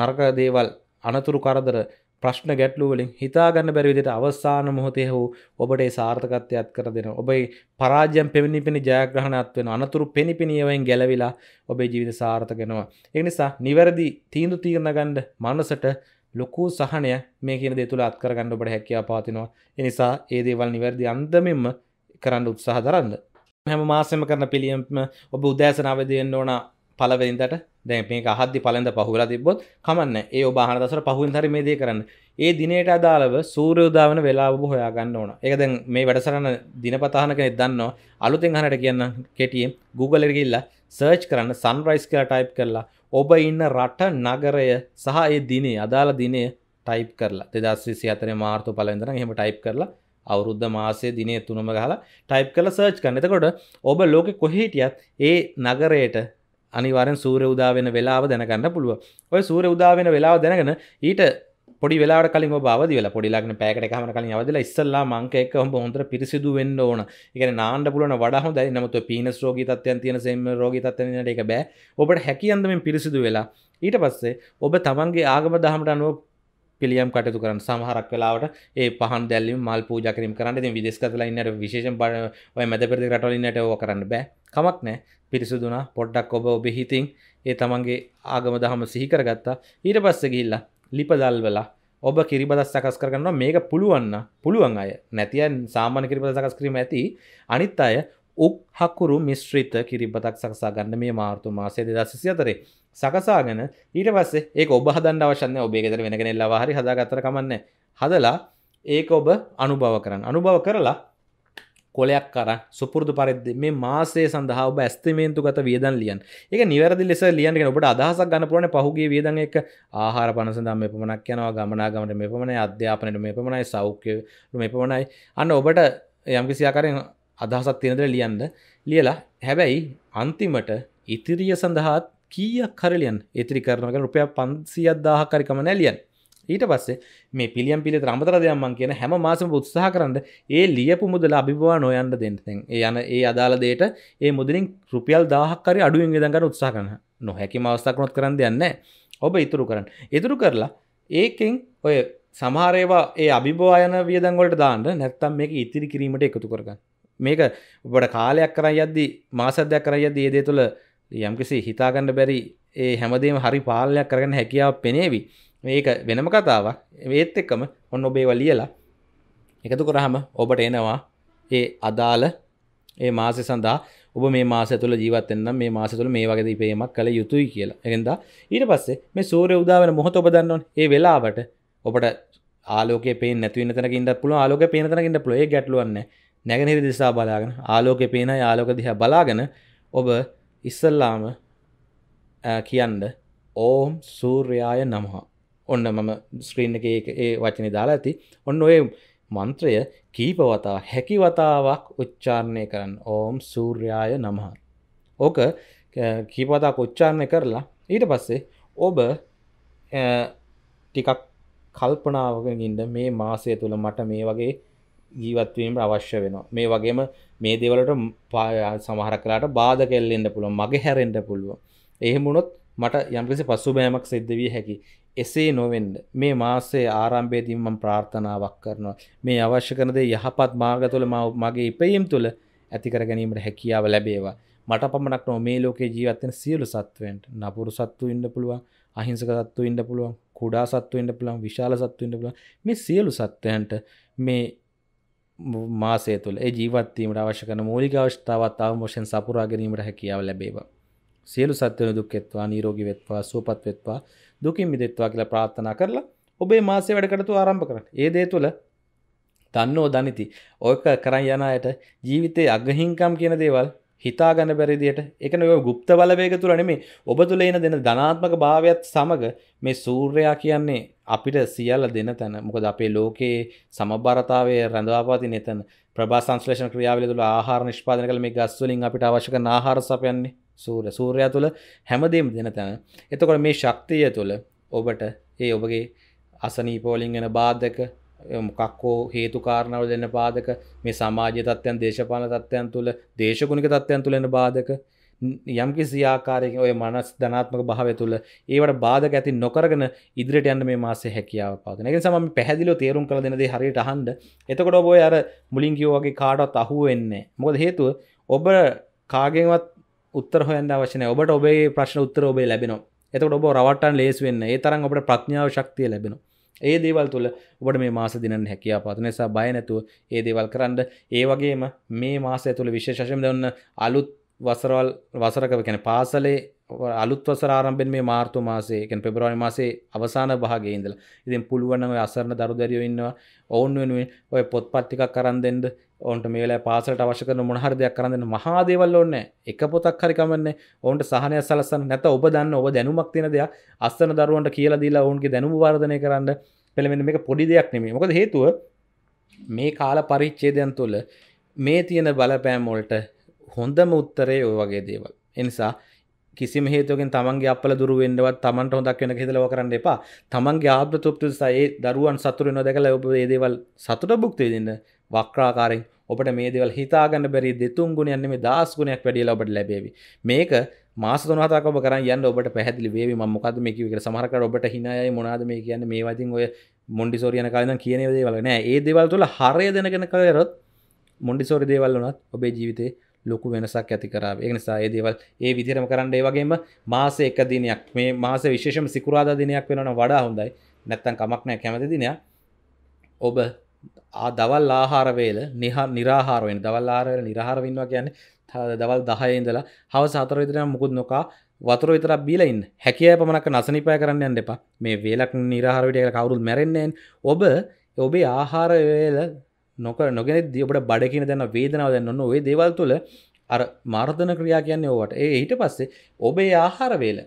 Speaker 1: නරක දේවල් අනතුරු කරදර ප්‍රශ්න ගැටලු වලින් හිතාගන්න බැරි විදිහට අවසාන මොහොතේ හෝ ඔබට ඒ සාර්ථකත්වයක් කර දෙන ඔබේ පරාජයන් පෙමිනිපෙනි ජයග්‍රහණයක් වෙන අනතුරු පෙනිපෙනියවෙන් ගැලවිලා ඔබේ ජීවිත සාර්ථක වෙනවා ඒ නිසා නිවැරදි තීන්දුව తీරන ගන්න මනසට ලොකු සහනය මේ කියන දේ තුල අත්කරගන්න ඔබට හැකියාව පවතිනවා ඒ නිසා ඒ දේවල් නිවැරදි අන්දමින්ම කරන්න උත්සාහ දරන්න හැම මාසෙම කරන පිළියම්ම ඔබ උදෑසන අවදිවෙන්න ඕන පලවෙදිට දැ මේ හද පලඳ පහුලා තිබොත් කමන්න ඒ ඔබහන දසර පහුවෙන් හරි මේ දේ කරන්න ඒ දිනයට අදාළව සූරයෝදාවන වෙලාබ හොයාගන්න ඕන එකදැන් මේ වැඩසරන්න දිනපතාහනක දන්න අලුතෙන් හනට කියන්න කෙටියම් Googleගල්ල සර්ච් කරන්න සන්රයිස් කර ටයිප් කරලා ඔබ ඉන්න රට නගරය සහ ඒ දිනේ අදාළ දිනය ටයිප් කරලා දෙදස්සේ අතන මාර්තු පලඳන හෙම ටයිප් කරලා අවුරුද්ධ මාසේ දිනේ තුනම ගහලා ටයිප් කළ සර්ච් කන්න එතකොට ඔබ ලෝකෙ කොහේටියත් ඒ නගරයට අනිවාරෙන් සූර උදාවෙන වෙලාව දැනගන්න පුළුව ඔය සූර උදාවෙන වෙලාව දැනගෙන ඊට පොඩි වෙලා කලින් බවද වෙලා පොඩිලාගෙන පැකට හම කලින් අවදල ඉස්සල්ලා මංකෙක් හොම හොඳර පිරිසිදු වෙන්න ඕන එකන නාන්න පුලන වඩ හොඳයි නමතු පිනස් රෝගීතත්යන් තියෙන සෙම රෝගීතත්වන එක බෑ ඔබට හැකියන්දමින් පිරිසිදු වෙලා ඊට පස්සේ ඔබ තමන්ගේ ආගම දහමට අනුව පිළියම් කටයුතු කරන්න සමහරක් වෙලාවට ඒ පහන් දැල්ලීම මල් පූජා කිරීම කරන්න ඉතින් විදේශගතලා ඉන්නට විශේෂයෙන් ඔය මැද පෙරදිග රටවල ඉන්නට ඕක කරන්න බෑ කමක් නැහැ පිරිසුදුනා පොඩ්ඩක් ඔබ ඔබේ හිතින් ඒ තමන්ගේ ආගම දහම සිහි කරගත්තා ඊට පස්සේ ගිහිල්ලා ලිප දැල්වලා ඔබ කිරිබදස් සකස් කරගන්නවා මේක පුළුවන්න පුළුවන් අය නැතියන් සාමාන්‍ය කිරිබද සකස් කිරීම ඇති අනිත් අය උක් හකුරු මිශ්‍රිත කිරිබතක් සකසා ගන්න මේ මාර්තු මාසය දෙදස් සිසි අතරේ සකසාගෙන ඊට පස්සේ ඒ ඔබ හදන් අවශන්න ඔබේ ෙදර වෙනගෙනෙල්ලා හරි හදාගතර කමන්න හදලා ඒක ඔබ අනුභව කරන්න අනුභව කරලා කොලයක් කර සුපුරදු පරිදි මේ මාසේ සඳහා ඔබ ඇස්තමේන්තු ගත වියදන් ලියන් එක නිවැරදි ලෙස ලියන්ගෙන ඔබට අදහසක් ගන්න පුළුවන් පහුගිය වියදන් එක ආහාර පන සඳහා මේ පමණක් යනවා ගමනාගමනට මේ පමණයි අධ්‍යාපනයට මේ පමණයි සෞඛ්‍යයට මේ පමණයි අන්න ඔබට යම්කිසි ආකාරයෙන් අදහසක් තියෙනද ලියන්න ලියලා හැබැයි අන්තිමට ඉතිරිය සඳහාත් කිය කරලියන් ඉතිරි කරනක රුපය පන්සිියත් දාහකරිකම නැලියන් ඊට පස්සේ මේ පිළියම් පිළි ්‍රමතර දෙයම්මන් කියන හැම මාසම උත්සාහ කරන්න ඒ ලියපු මුදල අභිවා නොයන්ට දෙන්නතෙන් ඒ යන ඒ අදාළ දේට ඒ මුදලින් රුපියල් දාහක්කරි අඩුවෙන් ගදඟට උත්සා කරන නොහැකි මවස්ථකනොත් කරන්න දෙන්න ඔබ ඉතුරු කරන්න ඉතුරු කරලා ඒකෙන් ඔය සමහරේවා ඒ අභිභවායන වියදංගොලට දාන්න නැත්තම් මේක ඉතිරි කිරීමට එකතු කරගන්න මේක ඔබට කාලයක් කරයි යද්දි මාසදයක් කරයි යද ඒ දේ තුළ යම්කිසි හිතාගන්න බැරි ඒ හැමදේම හරි පාලයක් කරගන්න හැකියාව පෙනේවි මේක වෙනම කතාවක් ඒත් එක්කම ඔන්න ඔබේව ලියලා එකතු කරහම ඔබට එනවා ඒ අදාළ ඒ මාසය සඳහා ඔබ මේ මාස තුළ ජීවත්තෙන්න්න මේ මාස තුළ මේ වගේ දීපේමක් කළ යුතුයි කියලා එකෙන්ද ඊට පස්සේ මේ සූරය උදාවන මොහොත ඔබ දන්නවන් ඒ වෙලාවට ඔබට ආලෝක පේ නැතිව තැනකින්ට පුළුව ආලෝක පේනතනකින්ට පලොේ ගැටලුවන්න නැගනිරි දිසා බලාගෙන ආලෝක පේන ආලෝක දිහ බලාගෙන ඔබ ඉස්සල්ලාම කියන්න ඕම් සූර්යාය නමහා ඔන්න මම ස්ක්‍රීන් එක ඒ වචනය දාලා ඇති ඔන්න ඔය මන්ත්‍රය කීපවතා හැකිවතාවක් උච්චාරණය කරන්න ඕම් සූර්යාය නමහා ඕක කීපවතා උච්චාරණය කරලා ඊට පස්සේ ඔබ ටිකක් කල්පනාවකින්ද මේ මාසය තුළ මට මේ වගේ ජීවත්වීමට අවශ්‍ය වෙනවා මේ වගේම මේ දෙවලට සමහර කලාට බාධ කෙල්ලෙන්ට පුළුව මගේ හැරෙන්ට පුළුව එහෙමුණොත් මට යම්කිසි පසු බෑමක් සිද්ධ වී හැකි එසේ නොවෙන්ඩ මේ මාසේ ආරම්භයදීම මම ප්‍රාර්ථනාවක් කරනවා මේ අවශ්‍ය කරනද යහපත් මාර්ග තුළ මගේ ඉපයීම් තුළ ඇතිකර ගැනීමට හැකියාව ලැබේවා මට පමණක් නො මේ ලෝකේ ජීවත්තෙන සියලු සත්වෙන්ට නපුරු සත්තු ඉන්න පුළුවන් අහිංසක සත්තු ඉන්න පුළුවන් කුඩා සත්තු ඉන්න පුළුවන් විශාල සත්තු ඉන්න පුළුවන් මේ සියලු සත්වයන්ට මේ මාසය තුළ ජීවත්වීමට අවශ්‍යකන මූලික අවශ්‍යාවත් අවමෝෂෙන් සපුරා ගැනීමට හැකියාව ලැබේවා සියලු සත්වන දුක් එත්වා නීරෝගි වෙත්වා සුවපත් වෙත්වා දුකින් මිදෙත්වා කියලා ප්‍රාර්ථනා කරලා ඔබේ මාසය වැඩකටතු ආරම්භ කරන්න ඒ දේ තුළ දන්නෝ දනිති ඕක කරන් යන අයට ජීවිතේ අගහිංකම් කියන දේවල් හිතාගන්න බැරිදියට එකන ඔය ගුප්ත බලවේග තුළ නෙමේ ඔබ තුළ එන දෙන ධනාත්මක භාවයක්ත් සමඟ මේ සූර්යා කියන්නේ අපිට සියල්ල දෙන තැන මොකද අපේ ලෝකයේ සමබරතාවය රැඳවාපාතින එතන ප්‍රභා සංශ්ලේෂණ ක්‍රියාවල තුළ ආහාර නිෂ්පාදන කළ මේ ගස්වලින් අපිට අවශ්‍යක ආහාර සපයන්නේ සූර සූර්යා තුළ හැමදේම දෙන තැන එතකොට මේ ශක්තිය තුළ ඔබට ඒ ඔබගේ අසනීපෝලින් එන බාධක මොකක්කෝ හේතු කාරණාව දෙන්න පාදක මේ සමාජ තත්ත්යන් දේශපාන තත්ත්යන් තුළ දේශකුණික තත්ත්යන් තුළෙන බාධක යම්කි සියාකාරයක ඔය මනස් ධනාත්මක භාවය තුළ ඒවට බාධ ඇති නොකරගෙන ඉදිරිට යන්න මේ මාසේ හැකියාව පාදන එක සම පැහදිල තේරුම් කළ දෙනද හරියට හන්ඩ එතකොට ඔබ අර මුලින්කිෝ වගේ කාඩත් අහුව වෙන්නේ මොකද හේතුව ඔබ කාගෙන්වත් උත්තර හොයන්න අවශන ඔබට ඔබේ ප්‍රශ්න උත්තර ඔබේ ලැබෙනවා එතකට ඔබ රවටන් ලේස් වෙන්න ඒ තරම් ඔබට ප්‍රඥාව ශක්තිය ලැබෙනවා ඒ දේවල් තුළ ඔබට මේ මාස දිනන්න හැකියා පාත නිසා බය නැතුව ඒ දේවල් කරන්න ඒ වගේම මේ මාසය තුළ විශේෂයෙන් දන්න අලුත් වසරවල් වසරකව කියන පාසලේ අලුත් වසර ආරම්භෙන් මේ මාර්තු මාසේ කියන්නේ පෙබරවාරි මාසේ අවසාන භාගයේ ඉඳලා ඉතින් පුළුවන් නම් ඔය අසරණ දරුදරියෝ ඉන්නවා ඔවුන් වෙනුවෙන් ඔය පොත්පත් ටිකක් අරන් දෙන්න ඔන්ට මේලා පාසලට අවශ්‍ය කරන මොනහර දෙයක් කරන්න මහාදේවල් ඔන්න එක පොතක් හරිකමන්නේ ඔවන්ට සහනය සලස්සන්න නැත ඔබ දන්න ඔබ දැනුමක් තියෙන දෙයක් අස්සන දරුවන්ට කියලා දීලා ඔවුන්ගේ දැනුම වර්ධනය කරන්න පෙළමෙන මේ පොඩි දෙයක් නෙමේ මොකද හේතුව මේ කාල පරිච්චේදයන් තුළ මේ තියෙන බලපෑම්මෝල්ට හොඳම උත්තරේ ඔය වගේ දේවල් එනිසා කිසිම හේතුවකින් තමන්ගේ අපල දුර වෙන්නවත් තමන්ට හොදක් වෙන හිතලව කරන්න එපා තමන්ගේ ආත්ම තෘප්තිය සහ ඒ දරුවන් සතුටු වෙනවා දැකලා ඔබ මේ දේවල් සතුට භුක්ති විඳින්න වක්‍රාකාරයෙන් ඔබට මේ දේවල් හිතාගන්න බැරි දෙතුන් ගුණයක් නෙමෙයි දහස් ගුණයක් වැඩිලා ඔබට ලැබෙවි මේක මාස තුන හතක් ඔබ කරන් යන්න ඔබට පැහැදිලි වේවි මම මොකද්ද මේ කිව්වේ කියලා සමහර කර ඔබට හිනායයි මොනවාද මේ කියන්නේ මේ වදින් ඔය මොන්ඩිසෝරි යන කාලේ ඉඳන් කියන දේවල් නෑ ඒ දේවල් තුල හරය දැනගෙන කරොත් මොන්ඩිසෝරි දේවල් වුණත් ඔබේ ජීවිතේ ලොකු වෙනසක් ඇති කරාව ඒ නිසා ඒ දේවල් ඒ විදිරම කරන්න ඒ වගේම මාස එක දිනයක් මේ මාස විශේෂම සිකුරාදා දිනයක් වෙනන වඩා හොඳයි නැත්තන් කමක් නෑ කැමති දිනයක් ඔබ දවල් ආහාරවේල නිහා නිරාහාරවෙන් දවල් ආරවල නිරහාරවින්වා කියන්න දවල් දහයඉඳලා හව සතර විතරන මුකුත් නොකා වතුර විතර බීලයින් හැකිය පමණක් නසනිපය කරන්න යන්න එපා මේ වේලක් නිරහාරවිටය කවරුල් මැරෙන්නේෙන් ඔබ ඔබේ ආහාරවේල නොක නොගෙන දියබට බඩකින දැන වේදනාව දැන්න ඔන්න ඔේ දේවල් තුළ අර මාර්ධන ක්‍රියා කියන්නේ ඕවට ඒ ඊට පස්සේ ඔබේ ආහාර වේල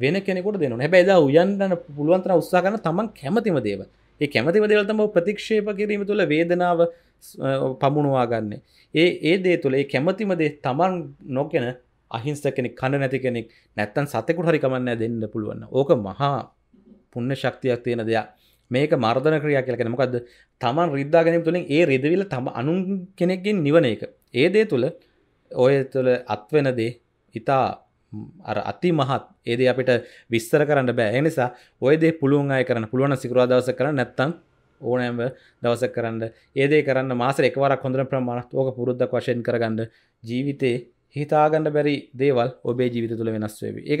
Speaker 1: වෙන කෙනෙකුට දෙනු හැබැයිද උයන්න්න පුළුවන්තන උත්සා කරන තමන් කැමතිම දේව ඒ කැමතිම දෙවල්තම ප්‍රතික්ෂේප කිරීම තුළ වේදනාව පමුණවා ගන්න ඒ ඒ දේ තුළ ඒ කැමතිම දේ තමන් නොකෙන අහිංස කෙනෙක් කණඩ නැති කෙනෙක් නැත්තන් සතෙකුට හරිකමන්න දෙන්න පුළුවන්න ඕක මහා පුන්න ශක්තියක් තියෙන දෙයක් මේක මර්ධන ක්‍රියා කියල කෙන මොකද තමන් රිද්දාගැනීම තුළින් ඒ රිදවිල තම අනුන් කෙනෙක්ගෙන් නිවන එක ඒ දේ තුළ ඔය තුළ අත්වෙන දේ ඉතා අර අති මහත් ඒද අපිට විස්තර කරන්න බෑ එනිසා ඔයදේ පුළුවන් අය කරන පුළුවන සිකරවා දවස කර නැත්තන් ඕනෑම දවස කරන්න ඒදේ කරන්න මාස එකවරක් හොඳර ප්‍රමාණත් ඕක පුරුද්ධ වශයෙන් කරගන්න ජීවිතේ හිතාගන්න බැරි දේවල් ඔබේ ජීවිත තුළ වෙනස්වේ එක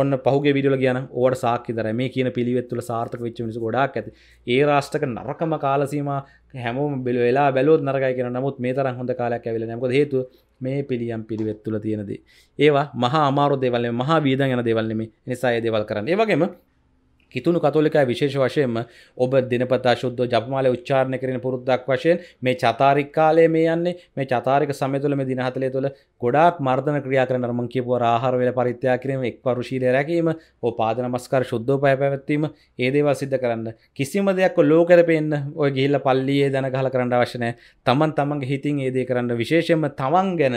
Speaker 1: ඔන්න පහුගේ විඩියල කියන ඕට සාක්කිදර මේ කියන පිළිවෙත්තුල සාර්ථක වෙච්ච මිනිස ගොඩක් ඇති ඒ රාෂ්ටක නරකම කාලසීම හැමෝම බෙල වෙලා බැලොත් නරකයි කියෙන නමුත් මේ තරන් හොඳ කාලයක් ඇවිල නැක හේතු මේ පිළියම් පිළිවෙත්තුල තියෙනදී ඒවා මහා අමාරු දෙවල්න්නේ මහා වීදන් යන දෙවල්න්නේ නිසා ඒ දෙවල් කරන්න ඒවගේම හිතුණු කතෝලිකා විශේෂ වශයෙන්ම ඔබ දිනපතා ශුද්ධ ජපමාල උච්චාරණය කරන පුරුද්දක් වශයෙන් මේ චතාරික් කාලය මේ යන්නේ මේ චතාරික සමය තුළ මේ දින හතලේ තුළ ගොඩාක් මර්ධන ක්‍රියා කරන අර මං කියපුවා ආහාර වේල පරිත්‍යාග කිරීම එක්වරු ශීලය රැකීම ඕ පාද නමස්කාර ශුද්ධෝපය පැවැත්වීම ඒ දේවල් සිද්ධ කරන්න කිසිම දෙයක් ලෝකෙට පෙන්න ඔය ගිහිල්ලා පල්ලියේ දන ගහලා කරන්න අවශ්‍ය නැහැ තමන් තමන්ගේ හිතින් ඒ දේ කරන්න විශේෂයෙන්ම තමන් ගැන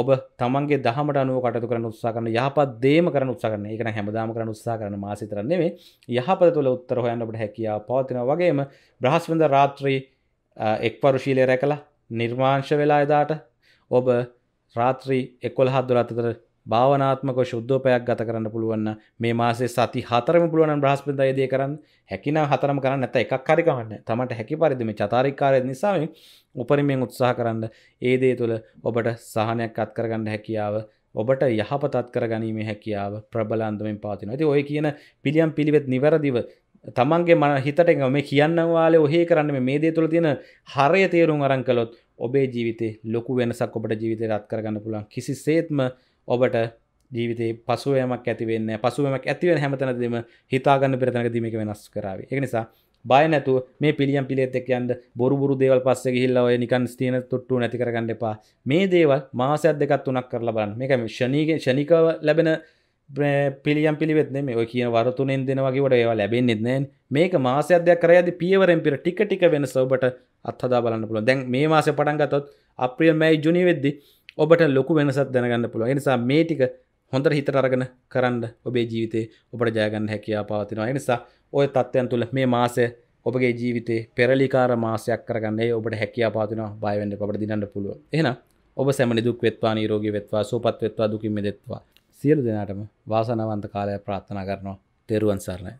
Speaker 1: ඔබ තමන්ගේ දහමට අනුව කටතු කරන උත්සා කරන යහපත් දේම කරන උත්සා කරන එකන හැමදාම කරන උත්සා කරන මාසිතරන්නේ මේ යහපත තුළ උත්තර හොයන්නට හැකියාව පවතින වගේම බ්‍රහස්පද රාත්‍රී එක්පරුශීලය රැකලා නිර්මාංශ වෙලා එදාට ඔබ රාත්‍රී එක්වොල් හත් දුරත්තතර භාවනාත්මක ශුද්ධෝපයක් ගත කරන්න පුළුවන්න මේ මාසේ සති හතරම පුළුවන් බ්‍රහස්පතින්ද යෙදී කරන්න හැකිනම් හතරම කරන්න නැත්නම් එකක් හරි කමන්න තමට හැකි පරිදි මේ චතාරිකාරය නිසා උපරිමයෙන් උත්සාහ කරන්න ඒ දේ තුළ ඔබට සහනයක් අත් කරගන්න හැකියාව ඔබට යහපතත් කරගනීම හැකියාව ප්‍රබලන්දමෙන් පාතින ඇති ඔය කියන පිළියම් පිළිවෙත් නිවැරදිව තමන්ගේ මන හිතට මේ කියන්නවාලේ ඔහේ කරන්න මේ දේ තුළ තියෙන හරය තේරුම් අරංකලොත් ඔබේ ජීවිතේ ලොකු වෙනසක් ඔබට ජීවිතය රත් කරගන්න පුළන් කිසි සේත්ම ඔබට ජීවිතේ පසුවමක් ඇතිවෙන්න පසුවමක් ඇතිවෙන හැමතැනදීම හිතාගන්න පෙරතැනක දීමක වෙනස් කරාව එක නිසා බය නැතු මේ පිළියම් පිළිත් එක් යන්ද බොරුබුරු දේවල් පස්ස ගහිල්ල ඔය නිකන් ස්තියන තුට්ටු නැති කරගන්න එපා මේ දේවල් මාසයක් දෙකත් තුනක් කරලා බලන්න මේක ශනීගෙන් ශනිකව ලැබෙන පිළියම් පිළිවෙත් මේ ඔය කියන වරතුනෙන් දෙනවගේට ඒවා ලැබෙන්න්නෙත් නෑන් මේක මාසයක්දයක් කරයද පියවරෙන් පිර ටික ටික වෙන සවබට අත්හදා බලන්න පුළුව දැන් මේ මාස පටන් ගතොත් අප්‍රියල් මැයි ජුනි වෙද්දිී ඔබට ලොකු වෙනසක් දැනගන්න පුළුව නිසා මේ ටික හොඳට හිතට අරගෙන කරන්න ඔබේ ජීවිතේ ඔබට ජයගන්න හැකියා පවතිනවා. ඒ නිසා ওই தත්ත්වයන් තුල මේ මාසය ඔබගේ ජීවිතේ පෙරලිකාර මාසයක් කරගන්න ඒ ඔබට හැකියාව පවතිනවා. බය වෙන්න එපා. ඔබට දිනන්න පුළුවන්. එහෙනම් ඔබ සැමනි දුක් වෙත්වා, නිරෝගී වෙත්වා, සුවපත් වෙත්වා, දුකින් මිදෙත්වා. සියලු දෙනාටම වාසනාවන්ත කාලයක් ප්‍රාර්ථනා කරනවා. තෙරුවන් සරණයි.